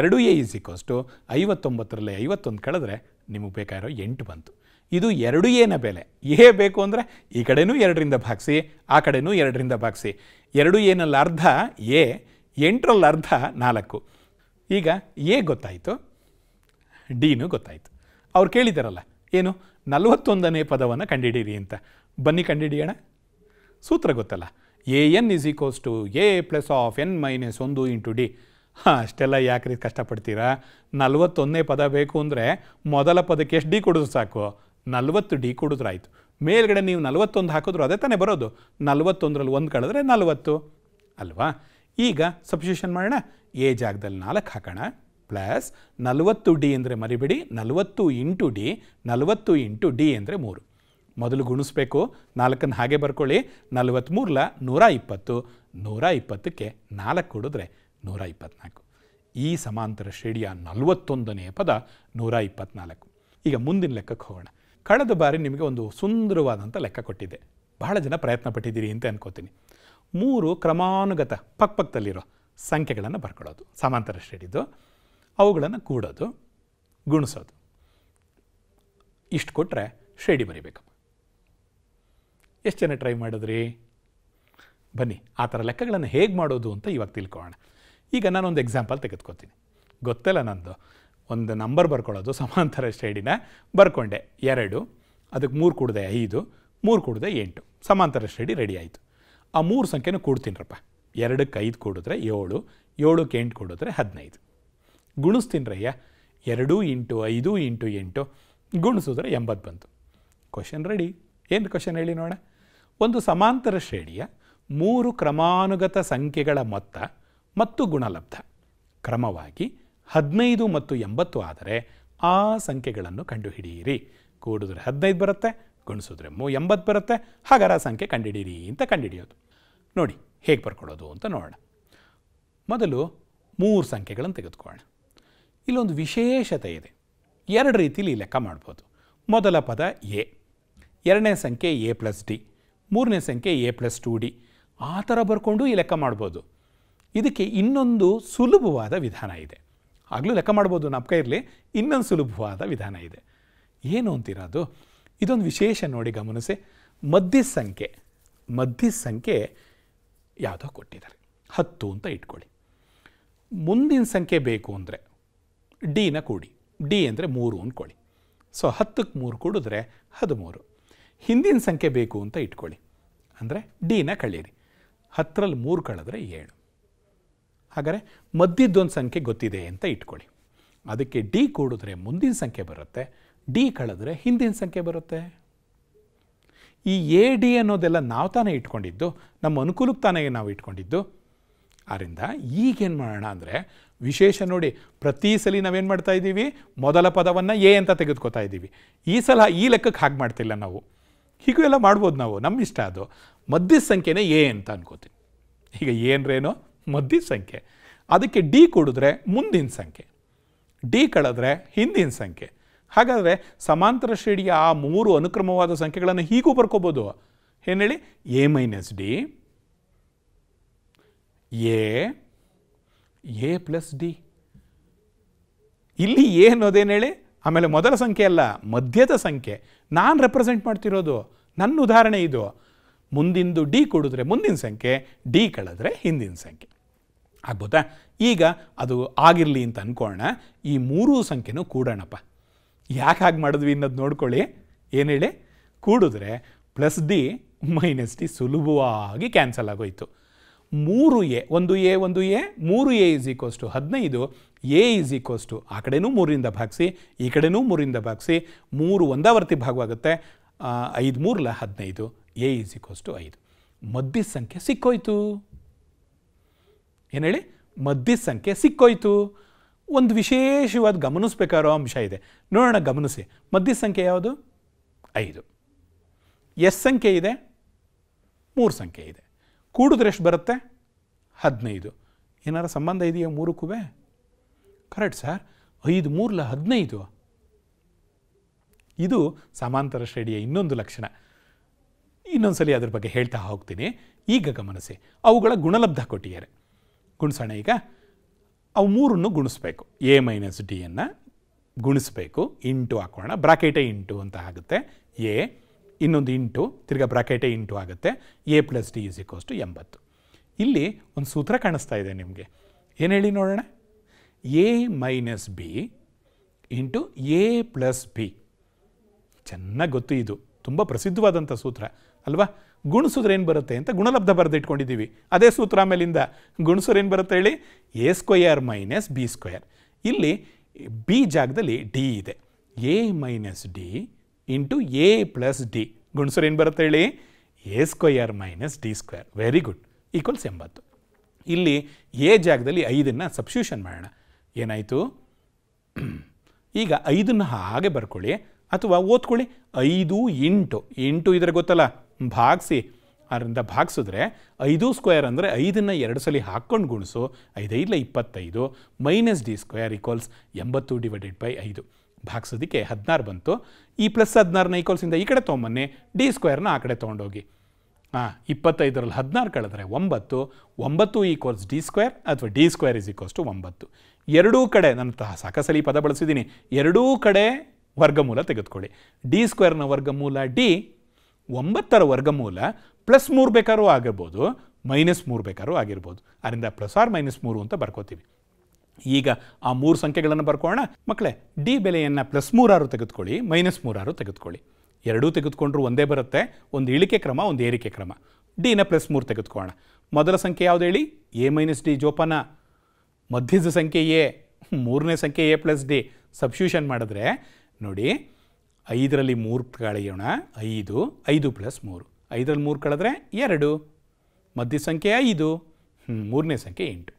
ಎರಡು ಎ ಈಸ್ ಈಕ್ವಲ್ಸ್ ಟು ಐವತ್ತೊಂಬತ್ತರಲ್ಲಿ ಐವತ್ತೊಂದು ಕಳೆದ್ರೆ ನಿಮಗೆ ಬೇಕಾಗಿರೋ ಎಂಟು ಬಂತು ಇದು ಎರಡು ಏನ ಬೆಲೆ ಏ ಬೇಕು ಅಂದರೆ ಈ ಕಡೆಯೂ ಎರಡರಿಂದ ಭಾಗಿಸಿ ಆ ಕಡೆನೂ ಎರಡರಿಂದ ಭಾಗಿಸಿ ಎರಡು ಏನಲ್ಲಿ ಅರ್ಧ ಎ ಎಂಟರಲ್ಲಿ ಅರ್ಧ ನಾಲ್ಕು ಈಗ ಎ ಗೊತ್ತಾಯಿತು ಡಿನೂ ಗೊತ್ತಾಯಿತು ಅವ್ರು ಕೇಳಿದಾರಲ್ಲ ಏನು ನಲವತ್ತೊಂದನೇ ಪದವನ್ನು ಕಂಡುಹಿಡೀರಿ ಅಂತ ಬನ್ನಿ ಕಂಡುಹಿಡಿಯೋಣ ಸೂತ್ರ ಗೊತ್ತಲ್ಲ A N is equals to A plus of N minus ಒಂದು ಇಂಟು ಡಿ ಹಾಂ ಅಷ್ಟೆಲ್ಲ ಯಾಕ್ರಿ ಕಷ್ಟಪಡ್ತೀರಾ ನಲವತ್ತೊಂದನೇ ಪದ ಬೇಕು ಅಂದರೆ ಮೊದಲ ಪದಕ್ಕೆ ಎಷ್ಟು ಡಿ ಕೊಡೋದು ಸಾಕು ನಲವತ್ತು ಡಿ ಕೂಡಿದ್ರಾಯಿತು ಮೇಲ್ಗಡೆ ನೀವು ನಲವತ್ತೊಂದು ಹಾಕಿದ್ರು ಅದೇ ತಾನೇ ಬರೋದು ನಲವತ್ತೊಂದರಲ್ಲಿ ಒಂದು ಕಳೆದ್ರೆ ನಲವತ್ತು ಅಲ್ವಾ ಈಗ ಸಬ್ಸ್ಟಿಟ್ಯೂಷನ್ ಮಾಡೋಣ ಎ ಜಾಗದಲ್ಲಿ ನಾಲ್ಕು ಹಾಕೋಣ ಪ್ಲಸ್ ನಲವತ್ತು ಡಿ ಅಂದರೆ ಮರಿಬಿಡಿ ನಲವತ್ತು ಇಂಟು ಡಿ ನಲವತ್ತು ಇಂಟು ಡಿ ಅಂದರೆ ಮೂರು ಮೊದಲು ಗುಣಿಸ್ಬೇಕು ನಾಲ್ಕನ್ನು ಹಾಗೆ ಬರ್ಕೊಳ್ಳಿ ನಲವತ್ತ್ಮೂರಲ್ಲ ನೂರ ಇಪ್ಪತ್ತು ನೂರ ಇಪ್ಪತ್ತಕ್ಕೆ ನಾಲ್ಕು ಕೊಡಿದ್ರೆ ನೂರ ಇಪ್ಪತ್ತ್ನಾಲ್ಕು ಈ ಸಮಾಂತರ ಶ್ರೇಣಿಯ ನಲವತ್ತೊಂದನೆಯ ಪದ ನೂರ ಇಪ್ಪತ್ತ್ನಾಲ್ಕು ಈಗ ಮುಂದಿನ ಲೆಕ್ಕಕ್ಕೆ ಹೋಗೋಣ ಕಳೆದ ಬಾರಿ ನಿಮಗೆ ಒಂದು ಸುಂದರವಾದಂಥ ಲೆಕ್ಕ ಕೊಟ್ಟಿದ್ದೆ ಬಹಳ ಜನ ಪ್ರಯತ್ನ ಪಟ್ಟಿದ್ದೀರಿ ಅಂತ ಅನ್ಕೋತೀನಿ ಮೂರು ಕ್ರಮಾನುಗತ ಪಕ್ಕಪಕ್ಕದಲ್ಲಿರೋ ಸಂಖ್ಯೆಗಳನ್ನು ಬರ್ಕೊಳ್ಳೋದು ಸಮಾಂತರ ಶ್ರೇಣಿದು ಅವುಗಳನ್ನು ಕೂಡೋದು ಗುಣಿಸೋದು ಇಷ್ಟು ಕೊಟ್ಟರೆ ಶ್ರೇಣಿ ಬರೀಬೇಕು ಎಷ್ಟು ಜನ ಟ್ರೈ ಮಾಡಿದ್ರಿ ಬನ್ನಿ ಆ ಥರ ಲೆಕ್ಕಗಳನ್ನು ಹೇಗೆ ಮಾಡೋದು ಅಂತ ಇವಾಗ ತಿಳ್ಕೊಳ್ಳೋಣ ಈಗ ನಾನೊಂದು ಎಕ್ಸಾಂಪಲ್ ತೆಗೆದುಕೊತೀನಿ ಗೊತ್ತಲ್ಲ ನಂದು ಒಂದು ನಂಬರ್ ಬರ್ಕೊಳ್ಳೋದು ಸಮಾಂತರ ಶ್ರೇಣಿನ ಬರ್ಕೊಂಡೆ ಎರಡು ಅದಕ್ಕೆ ಮೂರು ಕೂಡಿದೆ ಐದು ಮೂರು ಕೂಡಿದೆ ಎಂಟು ಸಮಾಂತರ ಶ್ರೇಣಿ ರೆಡಿ ಆಯಿತು ಆ ಮೂರು ಸಂಖ್ಯೆನೂ ಕೂಡ್ತೀನಿರಪ್ಪ ಎರಡಕ್ಕೆ ಐದು ಕೂಡಿದ್ರೆ ಏಳು ಏಳಕ್ಕೆ ಎಂಟು ಕೂಡಿದ್ರೆ ಹದಿನೈದು ಗುಣಿಸ್ತೀನ್ರಯ್ಯ ಎರಡು ಇಂಟು ಐದು ಇಂಟು ಎಂಟು ಗುಣಿಸಿದ್ರೆ ಎಂಬತ್ತು ಬಂತು ಕ್ವಶನ್ ರೆಡಿ ಏನು ಕ್ವಶನ್ ಹೇಳಿ ನೋಡ ಒಂದು ಸಮಾಂತರ ಶ್ರೇಣಿಯ ಮೂರು ಕ್ರಮಾನುಗತ ಸಂಖ್ಯೆಗಳ ಮೊತ್ತ ಮತ್ತು ಗುಣಲಬ್ಧ ಕ್ರಮವಾಗಿ ಹದಿನೈದು ಮತ್ತು ಎಂಬತ್ತು ಆದರೆ ಆ ಸಂಖ್ಯೆಗಳನ್ನು ಕಂಡುಹಿಡಿಯಿರಿ ಕೂಡಿದ್ರೆ ಹದಿನೈದು ಬರುತ್ತೆ ಗುಣಿಸಿದ್ರೆ ಮೂ ಎಂಬತ್ತು ಬರುತ್ತೆ ಹಾಗಾರ ಸಂಖ್ಯೆ ಕಂಡುಹಿಡೀರಿ ಅಂತ ಕಂಡುಹಿಡಿಯೋದು ನೋಡಿ ಹೇಗೆ ಬರ್ಕೊಳ್ಳೋದು ಅಂತ ನೋಡೋಣ ಮೊದಲು ಮೂರು ಸಂಖ್ಯೆಗಳನ್ನು ತೆಗೆದುಕೊಳ್ಳೋಣ ಇಲ್ಲೊಂದು ವಿಶೇಷತೆ ಇದೆ ಎರಡು ರೀತಿಲಿ ಲೆಕ್ಕ ಮಾಡ್ಬೋದು ಮೊದಲ ಪದ ಎ ಎರಡನೇ ಸಂಖ್ಯೆ ಎ ಪ್ಲಸ್ ಡಿ ಮೂರನೇ ಸಂಖ್ಯೆ ಎ ಪ್ಲಸ್ ಟು ಡಿ ಆ ಥರ ಬರ್ಕೊಂಡು ಈ ಲೆಕ್ಕ ಮಾಡ್ಬೋದು ಇದಕ್ಕೆ ಇನ್ನೊಂದು ಸುಲಭವಾದ ವಿಧಾನ ಇದೆ ಆಗಲೂ ಲೆಕ್ಕ ಮಾಡ್ಬೋದು ನಮ್ಮ ಕೈ ಇನ್ನೊಂದು ಸುಲಭವಾದ ವಿಧಾನ ಇದೆ ಏನು ಅದು ಇದೊಂದು ವಿಶೇಷ ನೋಡಿ ಗಮನಿಸಿ ಮಧ್ಯ ಸಂಖ್ಯೆ ಮಧ್ಯ ಸಂಖ್ಯೆ ಯಾವುದೋ ಕೊಟ್ಟಿದ್ದಾರೆ ಹತ್ತು ಅಂತ ಇಟ್ಕೊಳ್ಳಿ ಮುಂದಿನ ಸಂಖ್ಯೆ ಬೇಕು ಅಂದರೆ ಡಿನ ಕೂಡಿ ಡಿ ಅಂದರೆ ಮೂರು ಅಂದ್ಕೊಳ್ಳಿ ಸೊ ಹತ್ತಕ್ಕೆ ಮೂರು ಕೂಡಿದ್ರೆ ಹದಿಮೂರು ಹಿಂದಿನ ಸಂಖ್ಯೆ ಬೇಕು ಅಂತ ಇಟ್ಕೊಳ್ಳಿ ಅಂದರೆ ಡಿನ ಕಳೀರಿ ಹತ್ತರಲ್ಲಿ ಮೂರು ಕಳೆದ್ರೆ ಏಳು ಹಾಗಾದರೆ ಮಧ್ಯದ್ದೊಂದು ಸಂಖ್ಯೆ ಗೊತ್ತಿದೆ ಅಂತ ಇಟ್ಕೊಳ್ಳಿ ಅದಕ್ಕೆ ಡಿ ಕೂಡಿದ್ರೆ ಮುಂದಿನ ಸಂಖ್ಯೆ ಬರುತ್ತೆ ಡಿ ಕಳೆದ್ರೆ ಹಿಂದಿನ ಸಂಖ್ಯೆ ಬರುತ್ತೆ ಈ ಎ ಡಿ ಅನ್ನೋದೆಲ್ಲ ನಾವು ತಾನೇ ಇಟ್ಕೊಂಡಿದ್ದು ನಮ್ಮ ಅನುಕೂಲಕ್ಕೆ ತಾನೇ ನಾವು ಇಟ್ಕೊಂಡಿದ್ದು ಆದ್ದರಿಂದ ಈಗೇನು ಮಾಡೋಣ ಅಂದರೆ ವಿಶೇಷ ನೋಡಿ ಪ್ರತಿ ಸಲ ನಾವೇನು ಮಾಡ್ತಾ ಇದ್ದೀವಿ ಮೊದಲ ಪದವನ್ನು ಎ ಅಂತ ತೆಗೆದುಕೊತಾ ಇದ್ದೀವಿ ಈ ಸಲ ಈ ಲೆಕ್ಕಕ್ಕೆ ಹಾಗೆ ಮಾಡ್ತಿಲ್ಲ ನಾವು ಹೀಗೂ ಎಲ್ಲ ಮಾಡ್ಬೋದು ನಾವು ನಮ್ಮ ಇಷ್ಟ ಅದು ಮದ್ಯದ ಸಂಖ್ಯೆನೇ ಎ ಅಂತ ಅನ್ಕೋತೀನಿ ಈಗ ಏನರೇನೋ ಮದ್ದಿ ಸಂಖ್ಯೆ ಅದಕ್ಕೆ ಡಿ ಕೊಡಿದ್ರೆ ಮುಂದಿನ ಸಂಖ್ಯೆ ಡಿ ಕಳೆದ್ರೆ ಹಿಂದಿನ ಸಂಖ್ಯೆ ಹಾಗಾದರೆ ಸಮಾಂತರ ಶ್ರೇಣಿಯ ಆ ಮೂರು ಅನುಕ್ರಮವಾದ ಸಂಖ್ಯೆಗಳನ್ನು ಹೀಗೂ ಬರ್ಕೋಬೋದು ಏನು ಹೇಳಿ A minus D A A plus D ಇಲ್ಲಿ ಎ ಅನ್ನೋದೇನು ಹೇಳಿ ಆಮೇಲೆ ಮೊದಲ ಸಂಖ್ಯೆ ಅಲ್ಲ ಮಧ್ಯದ ಸಂಖ್ಯೆ ನಾನು ರೆಪ್ರೆಸೆಂಟ್ ಮಾಡ್ತಿರೋದು ನನ್ನ ಉದಾಹರಣೆ ಇದು ಮುಂದಿಂದು ಡಿ ಕೂಡಿದ್ರೆ ಮುಂದಿನ ಸಂಖ್ಯೆ ಡಿ ಕಳೆದ್ರೆ ಹಿಂದಿನ ಸಂಖ್ಯೆ ಆಗ್ಬೋದಾ ಈಗ ಅದು ಆಗಿರಲಿ ಅಂತ ಅಂದ್ಕೊಳ್ಳೋಣ ಈ ಮೂರೂ ಸಂಖ್ಯೆನೂ ಕೂಡೋಣಪ್ಪ ಯಾಕೆ ಹಾಗೆ ಮಾಡಿದ್ವಿ ಅನ್ನೋದು ನೋಡ್ಕೊಳ್ಳಿ ಏನು ಹೇಳಿ ಕೂಡಿದ್ರೆ ಪ್ಲಸ್ ಡಿ ಮೈನಸ್ ಡಿ ಸುಲಭವಾಗಿ ಕ್ಯಾನ್ಸಲ್ ಆಗೋಯಿತು ಮೂರು ಎ ಒಂದು ಎ ಒಂದು ಎ ಮೂರು ಎ ಇಸ್ ಈಕ್ವಲ್ಸ್ ಟು ಹದಿನೈದು ಎ ಇಸ್ ಈಕ್ವಲ್ಸ್ ಟು ಆ ಕಡೆನೂ ಮೂರಿಂದ ಭಾಗಿಸಿ ಈ ಕಡೆನೂ ಮೂರಿಂದ ಭಾಗಿಸಿ ಮೂರು ಒಂದಾವರ್ತಿ ಭಾಗವಾಗುತ್ತೆ ಐದು ಮೂರಲ್ಲ ಹದಿನೈದು ಎ ಈಸ್ ಈಕ್ವಲ್ಸ್ ಟು ಐದು ಮದ್ದಿ ಸಂಖ್ಯೆ ಸಿಕ್ಕೋಯ್ತು ಏನು ಹೇಳಿ ಮದ್ದಿ ಸಂಖ್ಯೆ ಸಿಕ್ಕೋಯ್ತು ಒಂದು ವಿಶೇಷವಾದ ಗಮನಿಸ್ಬೇಕಾರೋ ಅಂಶ ಇದೆ ನೋಡೋಣ ಗಮನಿಸಿ ಮದ್ದಿ ಸಂಖ್ಯೆ ಯಾವುದು ಐದು ಎಷ್ಟು ಸಂಖ್ಯೆ ಇದೆ ಮೂರು ಸಂಖ್ಯೆ ಇದೆ ಕೂಡಿದ್ರೆ ಎಷ್ಟು ಬರುತ್ತೆ ಹದಿನೈದು ಏನಾರ ಸಂಬಂಧ ಇದೆಯಾ ಮೂರಕ್ಕೂ ಕರೆಕ್ಟ್ ಸರ್ ಐದು ಮೂರಲ ಹದಿನೈದು ಇದು ಸಮಾಂತರ ಶ್ರೇಣಿಯ ಇನ್ನೊಂದು ಲಕ್ಷಣ ಇನ್ನೊಂದ್ಸಲಿ ಅದ್ರ ಬಗ್ಗೆ ಹೇಳ್ತಾ ಹೋಗ್ತೀನಿ ಈಗ ಗಮನಿಸಿ ಅವುಗಳ ಗುಣಲಬ್ಧ ಕೊಟ್ಟಿದ್ದಾರೆ ಗುಣಸೋಣ ಈಗ ಅವು ಮೂರನ್ನು ಗುಣಿಸ್ಬೇಕು ಎ ಮೈನಸ್ ಡಿಯನ್ನು ಗುಣಿಸ್ಬೇಕು ಇಂಟು ಹಾಕೋಣ ಬ್ರಾಕೆಟೇ ಇಂಟು ಅಂತ ಆಗುತ್ತೆ ಎ ಇನ್ನೊಂದು ಇಂಟು ತಿರ್ಗಾ ಬ್ರಾಕೆಟೇ ಇಂಟು ಆಗುತ್ತೆ A plus D is to ಎಂಬತ್ತು ಇಲ್ಲಿ ಒಂದು ಸೂತ್ರ ಕಾಣಿಸ್ತಾ ಇದೆ ನಿಮಗೆ ಏನು ಹೇಳಿ ನೋಡೋಣ A minus B into A plus B ಚೆನ್ನಾಗಿ ಗೊತ್ತು ಇದು ತುಂಬ ಪ್ರಸಿದ್ಧವಾದಂಥ ಸೂತ್ರ ಅಲ್ವಾ ಗುಣಿಸಿದ್ರೆ ಏನು ಬರುತ್ತೆ ಅಂತ ಗುಣಲಬ್ಧ ಬರೆದಿಟ್ಕೊಂಡಿದ್ದೀವಿ ಅದೇ ಸೂತ್ರ ಆಮೇಲಿಂದ ಗುಣಸರು ಏನು ಬರುತ್ತೆ ಹೇಳಿ A square minus B square ಇಲ್ಲಿ ಬಿ ಜಾಗದಲ್ಲಿ ಡಿ ಇದೆ A minus D into A plus D ಗುಣಸರು ಏನು ಬರುತ್ತೆ ಹೇಳಿ A square minus D square very good equals ಎಂಬತ್ತು ಇಲ್ಲಿ ಎ ಜಾಗದಲ್ಲಿ ಐದನ್ನು ಸಬ್ಸ್ಟ್ಯೂಷನ್ ಮಾಡೋಣ ಏನಾಯಿತು ಈಗ ಐದನ್ನು ಹಾಗೆ ಬರ್ಕೊಳ್ಳಿ ಅಥವಾ ಓದ್ಕೊಳ್ಳಿ ಐದು ಎಂಟು ಎಂಟು ಇದ್ರೆ ಗೊತ್ತಲ್ಲ ಭಾಗಿಸಿ ಅದರಿಂದ ಭಾಗಿಸಿದ್ರೆ ಐದು ಸ್ಕ್ವೇರ್ ಅಂದರೆ ಐದನ್ನು ಎರಡು ಸಲ ಹಾಕ್ಕೊಂಡು ಗುಣಿಸು ಐದೈದಲ್ಲ ಇಪ್ಪತ್ತೈದು ಮೈನಸ್ ಡಿ ಸ್ಕ್ವೇರ್ ಈಕ್ವಲ್ಸ್ ಎಂಬತ್ತು ಡಿವೈಡೆಡ್ ಬೈ ಐದು ಭಾಗಿಸೋದಕ್ಕೆ ಹದಿನಾರು ಬಂತು ಈ ಪ್ಲಸ್ ಹದಿನಾರನ್ನ ಈಕ್ವಲ್ಸಿಂದ ಈ ಕಡೆ ತೊಗೊಂಬನ್ನಿ ಡಿ ಸ್ಕ್ವೇರ್ನ ಆ ಕಡೆ ತೊಗೊಂಡೋಗಿ ಹಾಂ ಇಪ್ಪತ್ತೈದರಲ್ಲಿ ಹದಿನಾರು ಕಳೆದ್ರೆ ಒಂಬತ್ತು ಒಂಬತ್ತು ಈಕ್ವಲ್ಸ್ ಡಿ ಸ್ಕ್ವೇರ್ ಅಥವಾ d square is equals to ಒಂಬತ್ತು ಎರಡೂ ಕಡೆ ನಾನು ಸಾಕಸಲಿ ಪದ ಬಳಸಿದ್ದೀನಿ ಎರಡೂ ಕಡೆ ವರ್ಗಮೂಲ ತೆಗೆದುಕೊಳ್ಳಿ ಡಿ ಸ್ಕ್ವೇರ್ನ ವರ್ಗಮೂಲ ಡಿ ಒಂಬತ್ತರ ವರ್ಗಮೂಲ ಪ್ಲಸ್ ಮೂರು ಬೇಕಾದ್ರೂ ಆಗಿರ್ಬೋದು ಮೈನಸ್ ಮೂರು ಬೇಕಾದ್ರೂ ಆಗಿರ್ಬೋದು ಅದರಿಂದ ಪ್ಲಸ್ ಆರ್ ಮೈನಸ್ ಮೂರು ಅಂತ ಬರ್ಕೋತೀವಿ ಈಗ ಆ ಮೂರು ಸಂಖ್ಯೆಗಳನ್ನು ಬರ್ಕೋಣ ಮಕ್ಕಳೇ ಡಿ ಬೆಲೆಯನ್ನು ಪ್ಲಸ್ ಮೂರಾರು ತೆಗೆದುಕೊಳ್ಳಿ ಮೈನಸ್ ಮೂರಾರು ತೆಗೆದುಕೊಳ್ಳಿ ಎರಡೂ ತೆಗೆದುಕೊಂಡ್ರೂ ಒಂದೇ ಬರುತ್ತೆ ಒಂದು ಇಳಿಕೆ ಕ್ರಮ ಒಂದು ಏರಿಕೆ ಕ್ರಮ ಡಿನ ಪ್ಲಸ್ ಮೂರು ತೆಗೆದುಕೊಳ್ಳೋಣ ಮೊದಲ ಸಂಖ್ಯೆ ಯಾವುದು ಹೇಳಿ ಎ ಮೈನಸ್ ಡಿ ಜೋಪಾನ ಮಧ್ಯದ ಸಂಖ್ಯೆ ಎ ಮೂರನೇ ಸಂಖ್ಯೆ ಎ ಪ್ಲಸ್ ಡಿ ಸಬ್ಸ್ಟ್ಯೂಷನ್ ಮಾಡಿದ್ರೆ ನೋಡಿ ಐದರಲ್ಲಿ ಮೂರು ಕಳೆಯೋಣ ಐದು ಐದು ಪ್ಲಸ್ ಮೂರು ಐದರಲ್ಲಿ ಮೂರು ಕಳೆದ್ರೆ ಎರಡು ಮಧ್ಯ ಸಂಖ್ಯೆ ಐದು ಹ್ಞೂ ಮೂರನೇ ಸಂಖ್ಯೆ ಎಂಟು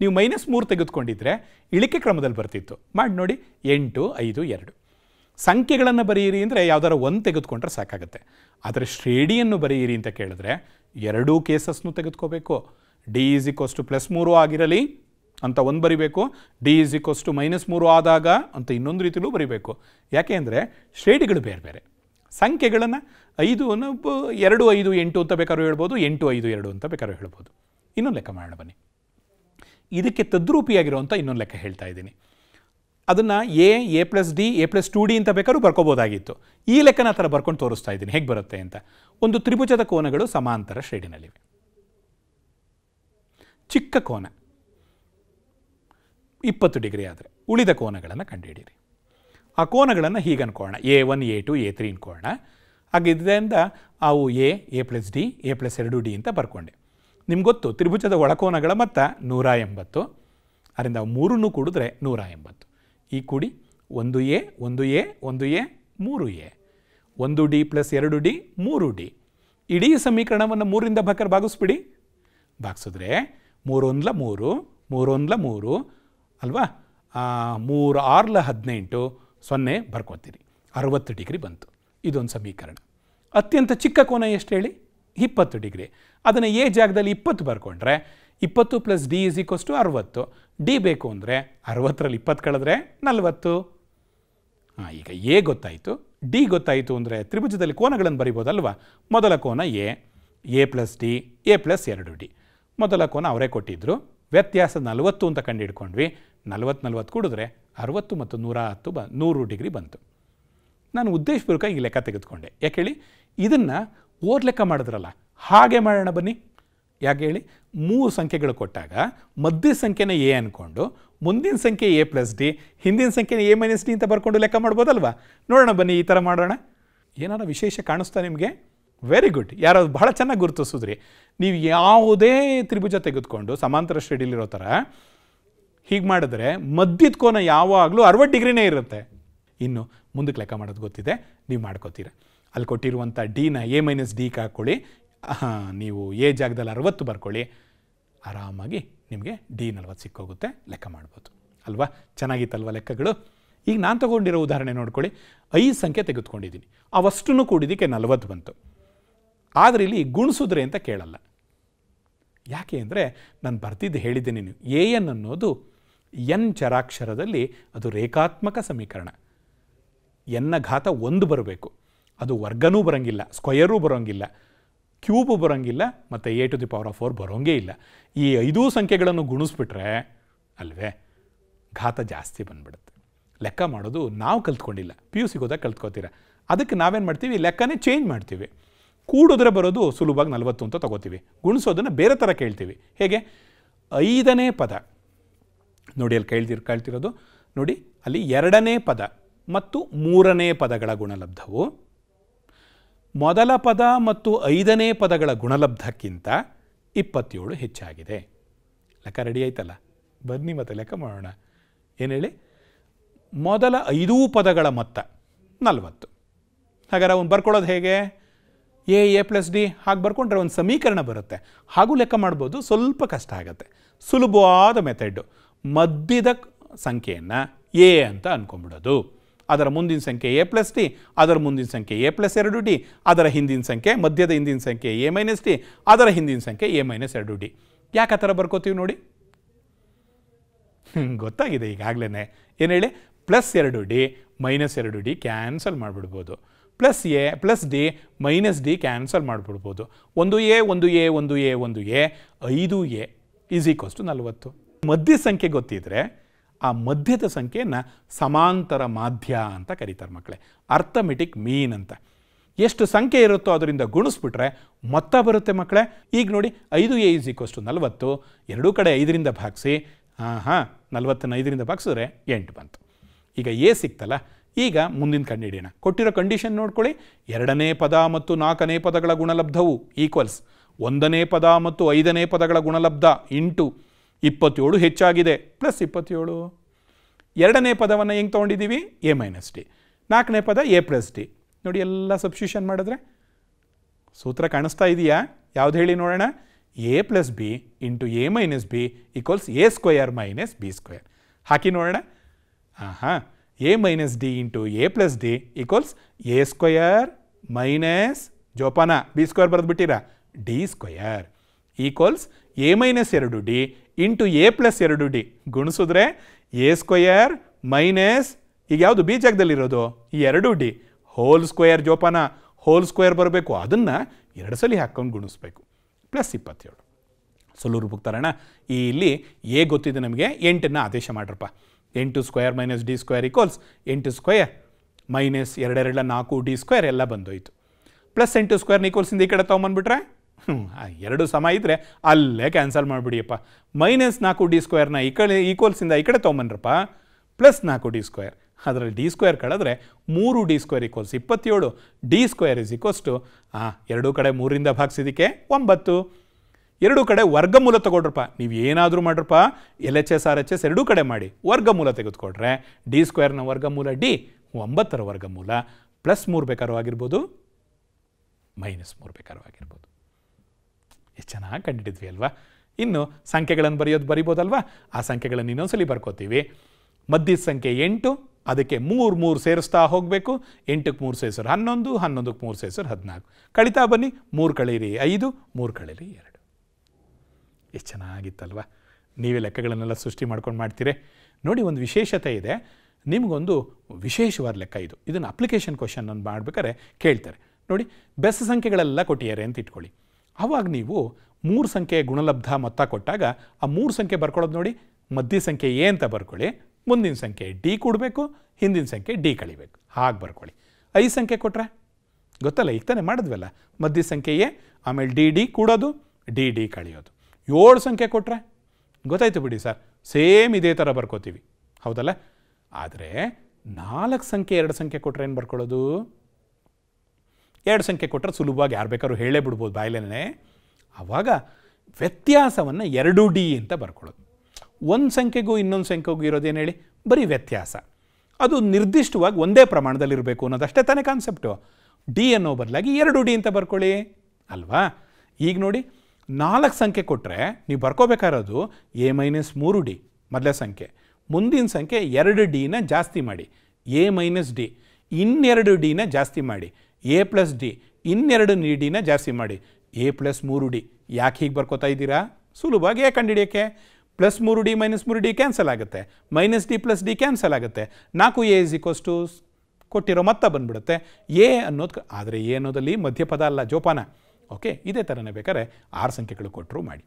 ನೀವು ಮೈನಸ್ ಮೂರು ತೆಗೆದುಕೊಂಡಿದ್ರೆ ಇಳಿಕೆ ಕ್ರಮದಲ್ಲಿ ಬರ್ತಿತ್ತು ಮಾಡಿ ನೋಡಿ ಎಂಟು ಐದು ಎರಡು ಸಂಖ್ಯೆಗಳನ್ನು ಬರೆಯಿರಿ ಅಂದರೆ ಯಾವ್ದಾರ ಒಂದು ತೆಗೆದುಕೊಂಡ್ರೆ ಸಾಕಾಗುತ್ತೆ ಆದರೆ ಶ್ರೇಣಿಯನ್ನು ಬರೆಯಿರಿ ಅಂತ ಕೇಳಿದ್ರೆ ಎರಡೂ ಕೇಸಸ್ನು ತೆಗೆದುಕೋಬೇಕು ಡಿ ಈಸ್ ಇಕ್ವಸ್ಟು ಪ್ಲಸ್ ಮೂರು ಆಗಿರಲಿ ಅಂತ ಒಂದು ಬರಿಬೇಕು d is equals to minus ಮೂರು ಆದಾಗ ಅಂತ ಇನ್ನೊಂದು ರೀತಿಲೂ ಬರಿಬೇಕು ಯಾಕೆ ಅಂದರೆ ಶ್ರೇಣಿಗಳು ಬೇರೆ ಬೇರೆ ಸಂಖ್ಯೆಗಳನ್ನು ಐದು ಅನ್ನೋ ಎರಡು ಐದು ಎಂಟು ಅಂತ ಬೇಕಾದ್ರೂ ಹೇಳ್ಬೋದು ಎಂಟು ಐದು ಎರಡು ಅಂತ ಬೇಕಾದ್ರೂ ಹೇಳ್ಬೋದು ಇನ್ನೊಂದು ಲೆಕ್ಕ ಮಾಡೋಣ ಬನ್ನಿ ಇದಕ್ಕೆ ತದ್ರೂಪಿಯಾಗಿರುವಂಥ ಇನ್ನೊಂದು ಲೆಕ್ಕ ಹೇಳ್ತಾ ಇದ್ದೀನಿ ಅದನ್ನು a A plus d a plus two d ಅಂತ ಬೇಕಾದ್ರೂ ಬರ್ಕೋಬೋದಾಗಿತ್ತು ಈ ಲೆಕ್ಕನ ಆ ಥರ ಬರ್ಕೊಂಡು ತೋರಿಸ್ತಾ ಇದ್ದೀನಿ ಹೇಗೆ ಬರುತ್ತೆ ಅಂತ ಒಂದು ತ್ರಿಭುಜದ ಕೋನಗಳು ಸಮಾಂತರ ಶ್ರೇಣಿನಲ್ಲಿವೆ ಚಿಕ್ಕ ಕೋನ ಇಪ್ಪತ್ತು ಡಿಗ್ರಿ ಆದರೆ ಉಳಿದ ಕೋನಗಳನ್ನು ಕಂಡುಹಿಡಿಯಿರಿ ಆ ಕೋನಗಳನ್ನು ಹೀಗೆ ಅನ್ಕೋಣ a one a two a three ಅನ್ಕೋಣ ಹಾಗಿದ್ದರಿಂದ ಅವು a A plus d a plus ಎರಡು ಡಿ ಅಂತ ಬರ್ಕೊಂಡೆ ನಿಮ್ಗೆ ಗೊತ್ತು ತ್ರಿಭುಜದ ಒಳಕೋನಗಳ ಮೊತ್ತ ನೂರ ಎಂಬತ್ತು ಅದರಿಂದ ಮೂರನ್ನು ಕೂಡಿದ್ರೆ ನೂರ ಎಂಬತ್ತು ಈ ಕೂಡಿ ಒಂದು ಎ ಒಂದು ಎ ಒಂದು ಎ ಮೂರು ಎ ಒಂದು ಡಿ ಪ್ಲಸ್ ಎರಡು ಡಿ ಮೂರು ಡಿ ಇಡೀ ಸಮೀಕರಣವನ್ನು ಮೂರಿಂದ ಭಾಗಕ್ಕೆ ಭಾಗಿಸ್ಬಿಡಿ ಭಾಗಿಸಿದ್ರೆ ಮೂರೊಂದ್ಲ ಮೂರು ಮೂರೊಂದ್ಲ ಮೂರು ಅಲ್ವಾ ಮೂರು ಆರ್ಲ ಹದಿನೆಂಟು ಸೊನ್ನೆ ಬರ್ಕೋತೀರಿ ಅರವತ್ತು ಡಿಗ್ರಿ ಬಂತು ಇದೊಂದು ಸಮೀಕರಣ ಅತ್ಯಂತ ಚಿಕ್ಕ ಕೋನ ಎಷ್ಟು ಹೇಳಿ ಇಪ್ಪತ್ತು ಡಿಗ್ರಿ ಅದನ್ನು ಎ ಜಾಗದಲ್ಲಿ ಇಪ್ಪತ್ತು ಬರ್ಕೊಂಡ್ರೆ ಇಪ್ಪತ್ತು plus D is equals to ಅರವತ್ತು ಡಿ ಬೇಕು ಅಂದರೆ ಅರವತ್ತರಲ್ಲಿ ಇಪ್ಪತ್ತು ಕಳೆದ್ರೆ ನಲವತ್ತು ಹಾಂ ಈಗ ಎ ಗೊತ್ತಾಯಿತು ಡಿ ಗೊತ್ತಾಯಿತು ಅಂದರೆ ತ್ರಿಭುಜದಲ್ಲಿ ಕೋನಗಳನ್ನು ಬರಿಬೋದಲ್ವಾ ಮೊದಲ ಕೋನ a A plus d a plus ಎರಡು ಡಿ ಮೊದಲ ಕೋನ ಅವರೇ ಕೊಟ್ಟಿದ್ದರು ವ್ಯತ್ಯಾಸ ನಲವತ್ತು ಅಂತ ಕಂಡು ಹಿಡ್ಕೊಂಡ್ವಿ ನಲವತ್ತು ನಲವತ್ತು ಕೂಡಿದ್ರೆ ಅರವತ್ತು ಮತ್ತು ನೂರ ಹತ್ತು ಬ ನೂರು ಡಿಗ್ರಿ ಬಂತು ನಾನು ಉದ್ದೇಶಪೂರ್ವಕ ಈ ಲೆಕ್ಕ ತೆಗೆದುಕೊಂಡೆ ಯಾಕೆ ಹೇಳಿ ಇದನ್ನು ಓದ್ ಲೆಕ್ಕ ಮಾಡಿದ್ರಲ್ಲ ಹಾಗೆ ಮಾಡೋಣ ಬನ್ನಿ ಯಾಕೆ ಹೇಳಿ ಮೂರು ಸಂಖ್ಯೆಗಳು ಕೊಟ್ಟಾಗ ಮಧ್ಯ ಸಂಖ್ಯೆನ ಎ ಅಂದ್ಕೊಂಡು ಮುಂದಿನ ಸಂಖ್ಯೆ ಎ ಪ್ಲಸ್ ಡಿ ಹಿಂದಿನ ಸಂಖ್ಯೆನ ಎ ಮೈನಸ್ ಡಿ ಅಂತ ಬರ್ಕೊಂಡು ಲೆಕ್ಕ ಮಾಡ್ಬೋದಲ್ವಾ ನೋಡೋಣ ಬನ್ನಿ ಈ ಥರ ಮಾಡೋಣ ಏನಾರ ವಿಶೇಷ ಕಾಣಿಸ್ತಾ ನಿಮಗೆ ವೆರಿ ಗುಡ್ ಯಾರಾದ್ರು ಬಹಳ ಚೆನ್ನಾಗಿ ಗುರುತಿಸಿದ್ರಿ ನೀವು ಯಾವುದೇ ತ್ರಿಭುಜ ತೆಗೆದುಕೊಂಡು ಸಮಾಂತರ ಶ್ರೇಣಿಲಿರೋ ಥರ ಹೀಗೆ ಮಾಡಿದ್ರೆ ಮಧ್ಯದ ಕೋನ ಯಾವಾಗಲೂ ಅರವತ್ತು ಡಿಗ್ರಿನೇ ಇರುತ್ತೆ ಇನ್ನು ಮುಂದಕ್ಕೆ ಲೆಕ್ಕ ಮಾಡೋದು ಗೊತ್ತಿದೆ ನೀವು ಮಾಡ್ಕೋತೀರ ಅಲ್ಲಿ ಕೊಟ್ಟಿರುವಂಥ ಡಿನ ಎ ಮೈನಸ್ ಡಿಗೆ ಹಾಕ್ಕೊಳ್ಳಿ ನೀವು ಎ ಜಾಗದಲ್ಲಿ ಅರವತ್ತು ಬರ್ಕೊಳ್ಳಿ ಆರಾಮಾಗಿ ನಿಮಗೆ ಡಿ ನಲ್ವತ್ತು ಸಿಕ್ಕೋಗುತ್ತೆ ಲೆಕ್ಕ ಮಾಡ್ಬೋದು ಅಲ್ವಾ ಚೆನ್ನಾಗಿತ್ತಲ್ವ ಲೆಕ್ಕಗಳು ಈಗ ನಾನು ತಗೊಂಡಿರೋ ಉದಾಹರಣೆ ನೋಡ್ಕೊಳ್ಳಿ ಐದು ಸಂಖ್ಯೆ ತೆಗೆದುಕೊಂಡಿದ್ದೀನಿ ಅವಷ್ಟನ್ನು ಕೂಡಿದ್ದಕ್ಕೆ ನಲವತ್ತು ಬಂತು ಆದರೆ ಇಲ್ಲಿ ಗುಣಿಸಿದ್ರೆ ಅಂತ ಕೇಳಲ್ಲ ಯಾಕೆ ಅಂದರೆ ನಾನು ಬರ್ತಿದ್ದು ಹೇಳಿದ್ದೆ ನೀನು ಎ ಎನ್ ಅನ್ನೋದು ಎನ್ ಚರಾಕ್ಷರದಲ್ಲಿ ಅದು ರೇಖಾತ್ಮಕ ಸಮೀಕರಣ ಎನ್ನ ಘಾತ ಒಂದು ಬರಬೇಕು ಅದು ವರ್ಗನೂ ಬರೋಂಗಿಲ್ಲ ಸ್ಕ್ವಯರೂ ಬರೋಂಗಿಲ್ಲ ಕ್ಯೂಬು ಬರೋಂಗಿಲ್ಲ ಮತ್ತು a to the power of four ಬರೋಂಗೇ ಇಲ್ಲ ಈ ಐದೂ ಸಂಖ್ಯೆಗಳನ್ನು ಗುಣಿಸ್ಬಿಟ್ರೆ ಅಲ್ವೇ ಘಾತ ಜಾಸ್ತಿ ಬಂದ್ಬಿಡುತ್ತೆ ಲೆಕ್ಕ ಮಾಡೋದು ನಾವು ಕಲ್ತ್ಕೊಂಡಿಲ್ಲ ಪಿ ಯು ಸಿಗೋದಾಗ ಕಲ್ತ್ಕೋತೀರ ಅದಕ್ಕೆ ನಾವೇನು ಮಾಡ್ತೀವಿ ಲೆಕ್ಕನೇ ಚೇಂಜ್ ಮಾಡ್ತೀವಿ ಕೂಡಿದ್ರೆ ಬರೋದು ಸುಲಭವಾಗಿ ನಲವತ್ತು ಅಂತ ತಗೋತೀವಿ ಗುಣಿಸೋದನ್ನು ಬೇರೆ ಥರ ಕೇಳ್ತೀವಿ ಹೇಗೆ ಐದನೇ ಪದ ನೋಡಿ ಅಲ್ಲಿ ಕೇಳ್ತಿರ್ ಕೇಳ್ತಿರೋದು ನೋಡಿ ಅಲ್ಲಿ ಎರಡನೇ ಪದ ಮತ್ತು ಮೂರನೇ ಪದಗಳ ಗುಣಲಬ್ಧವು ಮೊದಲ ಪದ ಮತ್ತು ಐದನೇ ಪದಗಳ ಗುಣಲಬ್ಧಕ್ಕಿಂತ ಇಪ್ಪತ್ತೇಳು ಹೆಚ್ಚಾಗಿದೆ ಲೆಕ್ಕ ರೆಡಿ ಆಯ್ತಲ್ಲ ಬನ್ನಿ ಮತ್ತೆ ಲೆಕ್ಕ ಮಾಡೋಣ ಏನು ಹೇಳಿ ಮೊದಲ ಐದೂ ಪದಗಳ ಮೊತ್ತ ನಲವತ್ತು ಹಾಗಾದ್ರೆ ಅವನು ಬರ್ಕೊಳ್ಳೋದು ಹೇಗೆ ಎ ಎ ಪ್ಲಸ್ ಡಿ ಹಾಗೆ ಬರ್ಕೊಂಡ್ರೆ ಒಂದು ಸಮೀಕರಣ ಬರುತ್ತೆ ಹಾಗೂ ಲೆಕ್ಕ ಮಾಡ್ಬೋದು ಸ್ವಲ್ಪ ಕಷ್ಟ ಆಗುತ್ತೆ ಸುಲಭವಾದ ಮೆಥಡ್ ಮಧ್ಯದ ಸಂಖ್ಯೆಯನ್ನು ಎ ಅಂತ ಅಂದ್ಕೊಂಬಿಡೋದು ಅದರ ಮುಂದಿನ ಸಂಖ್ಯೆ ಎ ಪ್ಲಸ್ ಡಿ ಅದರ ಮುಂದಿನ ಸಂಖ್ಯೆ ಎ ಪ್ಲಸ್ ಎರಡು ಡಿ ಅದರ ಹಿಂದಿನ ಸಂಖ್ಯೆ ಮಧ್ಯದ ಹಿಂದಿನ ಸಂಖ್ಯೆ ಎ ಮೈನಸ್ ಡಿ ಅದರ ಹಿಂದಿನ ಸಂಖ್ಯೆ ಎ ಮೈನಸ್ ಎರಡು ಡಿ ಯಾಕೆ ಆ ಥರ ಬರ್ಕೋತೀವಿ ನೋಡಿ ಗೊತ್ತಾಗಿದೆ ಈಗಾಗಲೇ ಏನು ಹೇಳಿ ಪ್ಲಸ್ ಎರಡು ಡಿ ಮೈನಸ್ ಎರಡು ಡಿ ಕ್ಯಾನ್ಸಲ್ ಮಾಡಿಬಿಡ್ಬೋದು plus a plus D minus d cancel ಮಾಡಿಬಿಡ್ಬೋದು ಒಂದು ಎ ಒಂದು ಎ ಒಂದು ಎ ಒಂದು ಎ ಐದು ಎ ಈಸ್ ಈಕ್ವಲ್ಸ್ ಟು ನಲವತ್ತು ಮಧ್ಯ ಸಂಖ್ಯೆ ಗೊತ್ತಿದ್ರೆ ಆ ಮಧ್ಯದ ಸಂಖ್ಯೆಯನ್ನು ಸಮಾಂತರ ಮಾಧ್ಯ ಅಂತ ಕರೀತಾರೆ ಮಕ್ಕಳೇ ಅರ್ಥಮೆಟಿಕ್ ಮೀನ್ ಅಂತ ಎಷ್ಟು ಸಂಖ್ಯೆ ಇರುತ್ತೋ ಅದರಿಂದ ಗುಣಿಸ್ಬಿಟ್ರೆ ಮೊತ್ತ ಬರುತ್ತೆ ಮಕ್ಕಳೇ ಈಗ ನೋಡಿ ಐದು ಎ ಈಸ್ ಈಕ್ವಲ್ಸ್ ಟು ನಲವತ್ತು ಎರಡೂ ಕಡೆ ಐದರಿಂದ ಭಾಗಿಸಿ ಹಾಂ ಹಾಂ ನಲವತ್ತನ್ನು ಐದರಿಂದ ಭಾಗಿಸಿದ್ರೆ ಎಂಟು ಬಂತು ಈಗ ಎ ಸಿಕ್ತಲ್ಲ ಈಗ ಮುಂದಿನ ಕಂಡುಹಿಡಿಯೋಣ ಕೊಟ್ಟಿರೋ ಕಂಡೀಷನ್ ನೋಡ್ಕೊಳ್ಳಿ ಎರಡನೇ ಪದ ಮತ್ತು ನಾಲ್ಕನೇ ಪದಗಳ ಗುಣಲಬ್ಧವು ಈಕ್ವಲ್ಸ್ ಒಂದನೇ ಪದ ಮತ್ತು ಐದನೇ ಪದಗಳ ಗುಣಲಬ್ಧ ಇಂಟು ಇಪ್ಪತ್ತೇಳು ಹೆಚ್ಚಾಗಿದೆ ಪ್ಲಸ್ ಇಪ್ಪತ್ತೇಳು ಎರಡನೇ ಪದವನ್ನು ಹೆಂಗೆ ತೊಗೊಂಡಿದ್ದೀವಿ ಎ ಮೈನಸ್ ಟಿ ನಾಲ್ಕನೇ ಪದ ಎ ಪ್ಲಸ್ ಟಿ ನೋಡಿ ಎಲ್ಲ ಸಬ್ಸ್ಟ್ಯೂಷನ್ ಮಾಡಿದ್ರೆ ಸೂತ್ರ ಕಾಣಿಸ್ತಾ ಇದೆಯಾ ಯಾವ್ದು ಹೇಳಿ ನೋಡೋಣ a plus b into a minus b equals a square minus B square ಹಾಕಿ ನೋಡೋಣ ಹಾಂ ಹಾಂ a minus D into A plus d equals a square minus ಜೋಪಾನ ಬಿ ಸ್ಕ್ವೇರ್ ಬರೆದುಬಿಟ್ಟಿರ d square equals a minus ಎರಡು ಡಿ ಇಂಟು ಎ ಪ್ಲಸ್ ಎರಡು ಡಿ ಗುಣಿಸಿದ್ರೆ ಎ ಸ್ಕ್ವಯರ್ ಮೈನಸ್ ಈಗ ಯಾವುದು ಬಿ ಜಾಗದಲ್ಲಿರೋದು ಈ ಎರಡು ಡಿ ಹೋಲ್ ಸ್ಕ್ವಯರ್ ಜೋಪಾನ ಹೋಲ್ ಸ್ಕ್ವೇರ್ ಬರಬೇಕು ಅದನ್ನು ಎರಡು ಸಲ ಹಾಕ್ಕೊಂಡು ಗುಣಿಸ್ಬೇಕು ಪ್ಲಸ್ ಇಪ್ಪತ್ತೇಳು ಸೊಲ್ಲೂರು ಬುಕ್ ಈ ಇಲ್ಲಿ ಎ ಗೊತ್ತಿದೆ ನಮಗೆ ಎಂಟನ್ನು ಆದೇಶ ಮಾಡ್ರಪ್ಪ ಎಂಟು square minus d square equals ಎಂಟು ಸ್ಕ್ವೇರ್ ಮೈನಸ್ ಎರಡೆರಡಲ ನಾಲ್ಕು ಡಿ ಸ್ಕ್ವೇರ್ ಎಲ್ಲ ಬಂದೋಯ್ತು ಪ್ಲಸ್ ಎಂಟು ಸ್ಕ್ವೇರ್ನ ಈಕ್ವಲ್ಸಿಂದ ಈ ಕಡೆ ತೊಗೊಂಬಂದ್ಬಿಟ್ರೆ ಹ್ಞೂ ಎರಡು ಸಮ ಇದ್ದರೆ ಅಲ್ಲೇ ಕ್ಯಾನ್ಸಲ್ ಮಾಡಿಬಿಡಿಯಪ್ಪ ಮೈನಸ್ ನಾಲ್ಕು ಡಿ ಸ್ಕ್ವೇರ್ನ ಈ ಕಡೆ ಈಕ್ವಲ್ಸಿಂದ ಈ ಕಡೆ ತೊಗೊಂಬನ್ರಪ್ಪ ಪ್ಲಸ್ ನಾಲ್ಕು ಡಿ ಸ್ಕ್ವೇರ್ ಅದರಲ್ಲಿ ಡಿ ಸ್ಕ್ವೇರ್ ಕಳೆದ್ರೆ ಮೂರು ಡಿ ಸ್ಕ್ವೇರ್ ಈಕ್ವಲ್ಸ್ ಇಪ್ಪತ್ತೇಳು ಡಿ ಸ್ಕ್ವೇರ್ ಇಸ್ ಈಕ್ವಸ್ಟು ಹಾಂ ಎರಡೂ ಕಡೆ ಮೂರಿಂದ ಭಾಗಿಸಿದಕ್ಕೆ ಒಂಬತ್ತು ಎರಡೂ ಕಡೆ ವರ್ಗಮೂಲ ತಗೊಳ್ರಪ್ಪ ನೀವು ಏನಾದರೂ ಮಾಡ್ರಪ್ಪ L H S R H S ಎರಡೂ ಕಡೆ ಮಾಡಿ ವರ್ಗಮೂಲ ತೆಗೆದುಕೊಟ್ರೆ ಡಿ ಸ್ಕ್ವೇರ್ನ ವರ್ಗಮೂಲ ಡಿ ಒಂಬತ್ತರ ವರ್ಗಮೂಲ ಪ್ಲಸ್ ಮೂರು ಬೇಕಾದ್ರೂ ಆಗಿರ್ಬೋದು ಮೈನಸ್ ಮೂರು ಬೇಕಾದ್ರೂ ಆಗಿರ್ಬೋದು ಎಷ್ಟು ಚೆನ್ನಾಗಿ ಕಂಡಿಡಿದ್ವಿ ಅಲ್ವಾ ಇನ್ನು ಸಂಖ್ಯೆಗಳನ್ನು ಬರೆಯೋದು ಬರಿಬೋದಲ್ವಾ ಆ ಸಂಖ್ಯೆಗಳನ್ನು ಇನ್ನೊಂದ್ಸಲಿ ಬರ್ಕೋತೀವಿ ಮಧ್ಯದ ಸಂಖ್ಯೆ ಎಂಟು ಅದಕ್ಕೆ ಮೂರು ಮೂರು ಸೇರಿಸ್ತಾ ಹೋಗಬೇಕು ಎಂಟಕ್ಕೆ ಮೂರು ಸೇರಿಸೋರು ಹನ್ನೊಂದು ಹನ್ನೊಂದಕ್ಕೆ ಮೂರು ಸೇರಿಸೋರು ಹದಿನಾಲ್ಕು ಕಳೀತಾ ಬನ್ನಿ ಮೂರು ಕಳೀರಿ ಐದು ಮೂರು ಕಳೀರಿ ಎರಡು ಎಷ್ಟು ಚೆನ್ನಾಗಿತ್ತಲ್ವ ನೀವೇ ಲೆಕ್ಕಗಳನ್ನೆಲ್ಲ ಸೃಷ್ಟಿ ಮಾಡ್ಕೊಂಡು ಮಾಡ್ತೀರಿ ನೋಡಿ ಒಂದು ವಿಶೇಷತೆ ಇದೆ ನಿಮಗೊಂದು ವಿಶೇಷವಾದ ಲೆಕ್ಕ ಇದು ಇದನ್ನು ಅಪ್ಲಿಕೇಶನ್ ಕ್ವಶನನ್ನು ಮಾಡ್ಬೇಕಾದ್ರೆ ಕೇಳ್ತಾರೆ ನೋಡಿ ಬೆಸ ಸಂಖ್ಯೆಗಳೆಲ್ಲ ಕೊಟ್ಟಿದ್ದಾರೆ ಅಂತ ಇಟ್ಕೊಳ್ಳಿ ಆವಾಗ ನೀವು ಮೂರು ಸಂಖ್ಯೆ ಗುಣಲಬ್ಧ ಮೊತ್ತ ಕೊಟ್ಟಾಗ ಆ ಮೂರು ಸಂಖ್ಯೆ ಬರ್ಕೊಳ್ಳೋದು ನೋಡಿ ಮಧ್ಯ ಸಂಖ್ಯೆ ಎ ಅಂತ ಬರ್ಕೊಳ್ಳಿ ಮುಂದಿನ ಸಂಖ್ಯೆ ಡಿ ಕೂಡಬೇಕು ಹಿಂದಿನ ಸಂಖ್ಯೆ ಡಿ ಕಳಿಬೇಕು ಹಾಗೆ ಬರ್ಕೊಳ್ಳಿ ಐದು ಸಂಖ್ಯೆ ಕೊಟ್ಟರೆ ಗೊತ್ತಲ್ಲ ಈಗ ತಾನೇ ಮಾಡಿದ್ವಲ್ಲ ಮಧ್ಯ ಸಂಖ್ಯೆ ಎ ಆಮೇಲೆ ಡಿ ಡಿ ಕೂಡೋದು ಡಿ ಡಿ ಕಳೆಯೋದು ಏಳು ಸಂಖ್ಯೆ ಕೊಟ್ಟರೆ ಗೊತ್ತಾಯ್ತು ಬಿಡಿ ಸರ್ ಸೇಮ್ ಇದೇ ಥರ ಬರ್ಕೋತೀವಿ ಹೌದಲ್ಲ ಆದರೆ ನಾಲ್ಕು ಸಂಖ್ಯೆ ಎರಡು ಸಂಖ್ಯೆ ಕೊಟ್ಟರೆ ಏನು ಬರ್ಕೊಳ್ಳೋದು ಎರಡು ಸಂಖ್ಯೆ ಕೊಟ್ಟರೆ ಸುಲಭವಾಗಿ ಯಾರು ಬೇಕಾದ್ರೂ ಹೇಳೇ ಬಿಡ್ಬೋದು ಬಾಯ್ಲೇನೆ ಆವಾಗ ವ್ಯತ್ಯಾಸವನ್ನು ಎರಡು ಡಿ ಅಂತ ಬರ್ಕೊಳ್ಳೋದು ಒಂದು ಸಂಖ್ಯೆಗೂ ಇನ್ನೊಂದು ಸಂಖ್ಯೆಗೂ ಇರೋದೇನು ಹೇಳಿ ಬರೀ ವ್ಯತ್ಯಾಸ ಅದು ನಿರ್ದಿಷ್ಟವಾಗಿ ಒಂದೇ ಪ್ರಮಾಣದಲ್ಲಿರಬೇಕು ಅನ್ನೋದಷ್ಟೇ ತಾನೇ ಕಾನ್ಸೆಪ್ಟು ಡಿ ಅನ್ನೋ ಬದಲಾಗಿ ಎರಡು ಡಿ ಅಂತ ಬರ್ಕೊಳ್ಳಿ ಅಲ್ವಾ ಈಗ ನೋಡಿ ನಾಲ್ಕು ಸಂಖ್ಯೆ ಕೊಟ್ಟರೆ ನೀವು ಬರ್ಕೋಬೇಕಾಗಿರೋದು ಎ ಮೈನಸ್ ಮೂರು ಡಿ ಮೊದಲೇ ಸಂಖ್ಯೆ ಮುಂದಿನ ಸಂಖ್ಯೆ ಎರಡು ಡಿನ ಜಾಸ್ತಿ ಮಾಡಿ ಎ ಮೈನಸ್ ಡಿ ಇನ್ನೆರಡು ಡಿನ ಜಾಸ್ತಿ ಮಾಡಿ ಎ ಪ್ಲಸ್ ಡಿ ಇನ್ನೆರಡು ಡಿನ ಜಾಸ್ತಿ ಮಾಡಿ ಎ ಪ್ಲಸ್ ಮೂರು ಡಿ ಯಾಕೆ ಹೀಗೆ ಬರ್ಕೋತಾ ಇದ್ದೀರಾ ಸುಲಭವಾಗಿ ಯಾಕೆ ಹಿಡಿಯೋಕ್ಕೆ ಪ್ಲಸ್ ಮೂರು ಡಿ ಮೈನಸ್ ಮೂರು ಡಿ ಕ್ಯಾನ್ಸಲ್ ಆಗುತ್ತೆ minus d plus d cancel ಆಗುತ್ತೆ ನಾಲ್ಕು ಎ ಇಸ್ ಟು ಕೊಟ್ಟಿರೋ ಮೊತ್ತ ಬಂದುಬಿಡುತ್ತೆ ಎ ಅನ್ನೋದು ಆದರೆ ಎ ಅನ್ನೋದಲ್ಲಿ ಮಧ್ಯಪದ ಅಲ್ಲ ಜೋಪಾನ ಓಕೆ ಇದೇ ಥರನೇ ಬೇಕಾದ್ರೆ ಆರು ಸಂಖ್ಯೆಗಳು ಕೊಟ್ಟರು ಮಾಡಿ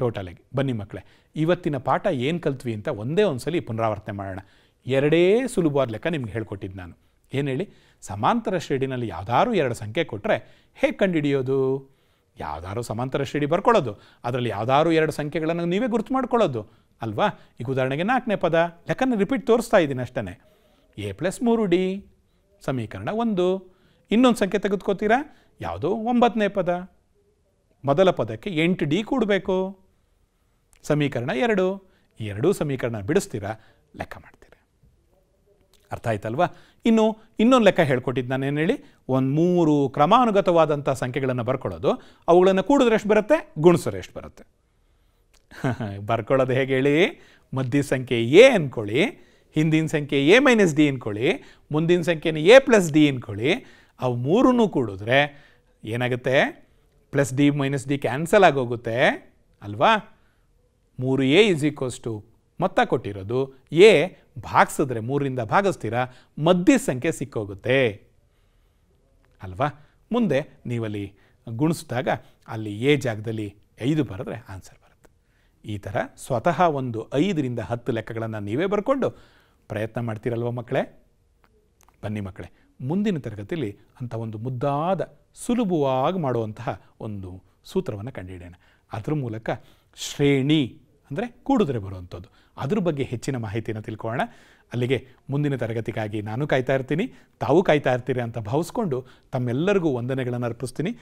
ಟೋಟಲಾಗಿ ಬನ್ನಿ ಮಕ್ಕಳೇ ಇವತ್ತಿನ ಪಾಠ ಏನು ಕಲ್ತ್ವಿ ಅಂತ ಒಂದೇ ಒಂದು ಸಲ ಪುನರಾವರ್ತನೆ ಮಾಡೋಣ ಎರಡೇ ಸುಲಭವಾದ ಲೆಕ್ಕ ನಿಮ್ಗೆ ಹೇಳ್ಕೊಟ್ಟಿದ್ದು ನಾನು ಏನು ಹೇಳಿ ಸಮಾಂತರ ಶ್ರೇಣಿನಲ್ಲಿ ಯಾವ್ದಾರು ಎರಡು ಸಂಖ್ಯೆ ಕೊಟ್ಟರೆ ಹೇಗೆ ಕಂಡುಹಿಡಿಯೋದು ಯಾವ್ದಾರು ಸಮಾಂತರ ಶ್ರೇಣಿ ಬರ್ಕೊಳ್ಳೋದು ಅದರಲ್ಲಿ ಯಾವ್ದಾರು ಎರಡು ಸಂಖ್ಯೆಗಳನ್ನು ನೀವೇ ಗುರುತು ಮಾಡ್ಕೊಳ್ಳೋದು ಅಲ್ವಾ ಈಗ ಉದಾಹರಣೆಗೆ ನಾಲ್ಕನೇ ಪದ ಲೆಕ್ಕನ ರಿಪೀಟ್ ತೋರಿಸ್ತಾ ಇದ್ದೀನಿ ಅಷ್ಟೇ ಎ ಪ್ಲಸ್ ಮೂರು ಡಿ ಸಮೀಕರಣ ಒಂದು ಇನ್ನೊಂದು ಸಂಖ್ಯೆ ತೆಗೆದುಕೋತೀರಾ ಯಾವುದು ಒಂಬತ್ತನೇ ಪದ ಮೊದಲ ಪದಕ್ಕೆ ಎಂಟು ಡಿ ಕೂಡಬೇಕು ಸಮೀಕರಣ ಎರಡು ಎರಡೂ ಸಮೀಕರಣ ಬಿಡಿಸ್ತೀರಾ ಲೆಕ್ಕ ಮಾಡ್ತೀರಿ ಅರ್ಥ ಆಯ್ತಲ್ವಾ ಇನ್ನು ಇನ್ನೊಂದು ಲೆಕ್ಕ ಹೇಳ್ಕೊಟ್ಟಿದ್ದು ನಾನು ಏನು ಹೇಳಿ ಒಂದು ಮೂರು ಕ್ರಮಾನುಗತವಾದಂಥ ಸಂಖ್ಯೆಗಳನ್ನು ಬರ್ಕೊಳ್ಳೋದು ಅವುಗಳನ್ನು ಕೂಡಿದ್ರೆ ಎಷ್ಟು ಬರುತ್ತೆ ಗುಣಿಸಿದ್ರೆ ಎಷ್ಟು ಬರುತ್ತೆ ಬರ್ಕೊಳ್ಳೋದು ಹೇಗೆ ಹೇಳಿ ಮದ್ದಿ ಸಂಖ್ಯೆ ಎ ಅಂದ್ಕೊಳ್ಳಿ ಹಿಂದಿನ ಸಂಖ್ಯೆ ಎ ಮೈನಸ್ ಡಿ ಅಂದ್ಕೊಳ್ಳಿ ಮುಂದಿನ ಸಂಖ್ಯೆನ ಎ ಪ್ಲಸ್ ಡಿ ಅಂದ್ಕೊಳ್ಳಿ ಅವು ಮೂರೂ ಕೂಡಿದ್ರೆ ಏನಾಗುತ್ತೆ plus D minus d cancel ಆಗೋಗುತ್ತೆ ಅಲ್ವಾ ಮೂರು ಎ ಇಸ್ ಈಕ್ವಲ್ಸ್ ಟು ಮೊತ್ತ ಕೊಟ್ಟಿರೋದು ಎ ಭಾಗಿಸಿದ್ರೆ ಮೂರಿಂದ ಭಾಗಿಸ್ತೀರಾ ಮಧ್ಯ ಸಂಖ್ಯೆ ಸಿಕ್ಕೋಗುತ್ತೆ ಅಲ್ವಾ ಮುಂದೆ ನೀವಲ್ಲಿ ಗುಣಿಸಿದಾಗ ಅಲ್ಲಿ ಎ ಜಾಗದಲ್ಲಿ ಐದು ಬರೆದ್ರೆ ಆನ್ಸರ್ ಬರುತ್ತೆ ಈ ಥರ ಸ್ವತಃ ಒಂದು ಐದರಿಂದ ಹತ್ತು ಲೆಕ್ಕಗಳನ್ನು ನೀವೇ ಬರ್ಕೊಂಡು ಪ್ರಯತ್ನ ಮಾಡ್ತೀರಲ್ವ ಮಕ್ಕಳೇ ಬನ್ನಿ ಮಕ್ಕಳೇ ಮುಂದಿನ ತರಗತಿಯಲ್ಲಿ ಅಂಥ ಒಂದು ಮುದ್ದಾದ ಸುಲಭವಾಗಿ ಮಾಡುವಂತಹ ಒಂದು ಸೂತ್ರವನ್ನು ಕಂಡುಹಿಡಿಯೋಣ ಅದ್ರ ಮೂಲಕ ಶ್ರೇಣಿ ಅಂದರೆ ಕೂಡಿದ್ರೆ ಬರುವಂಥದ್ದು ಅದ್ರ ಬಗ್ಗೆ ಹೆಚ್ಚಿನ ಮಾಹಿತಿಯನ್ನು ತಿಳ್ಕೊಳ್ಳೋಣ ಅಲ್ಲಿಗೆ ಮುಂದಿನ ತರಗತಿಗಾಗಿ ನಾನು ಕಾಯ್ತಾ ಇರ್ತೀನಿ ತಾವು ಕಾಯ್ತಾ ಇರ್ತೀರಿ ಅಂತ ಭಾವಿಸ್ಕೊಂಡು ತಮ್ಮೆಲ್ಲರಿಗೂ ವಂದನೆಗಳನ್ನು ಅರ್ಪಿಸ್ತೀನಿ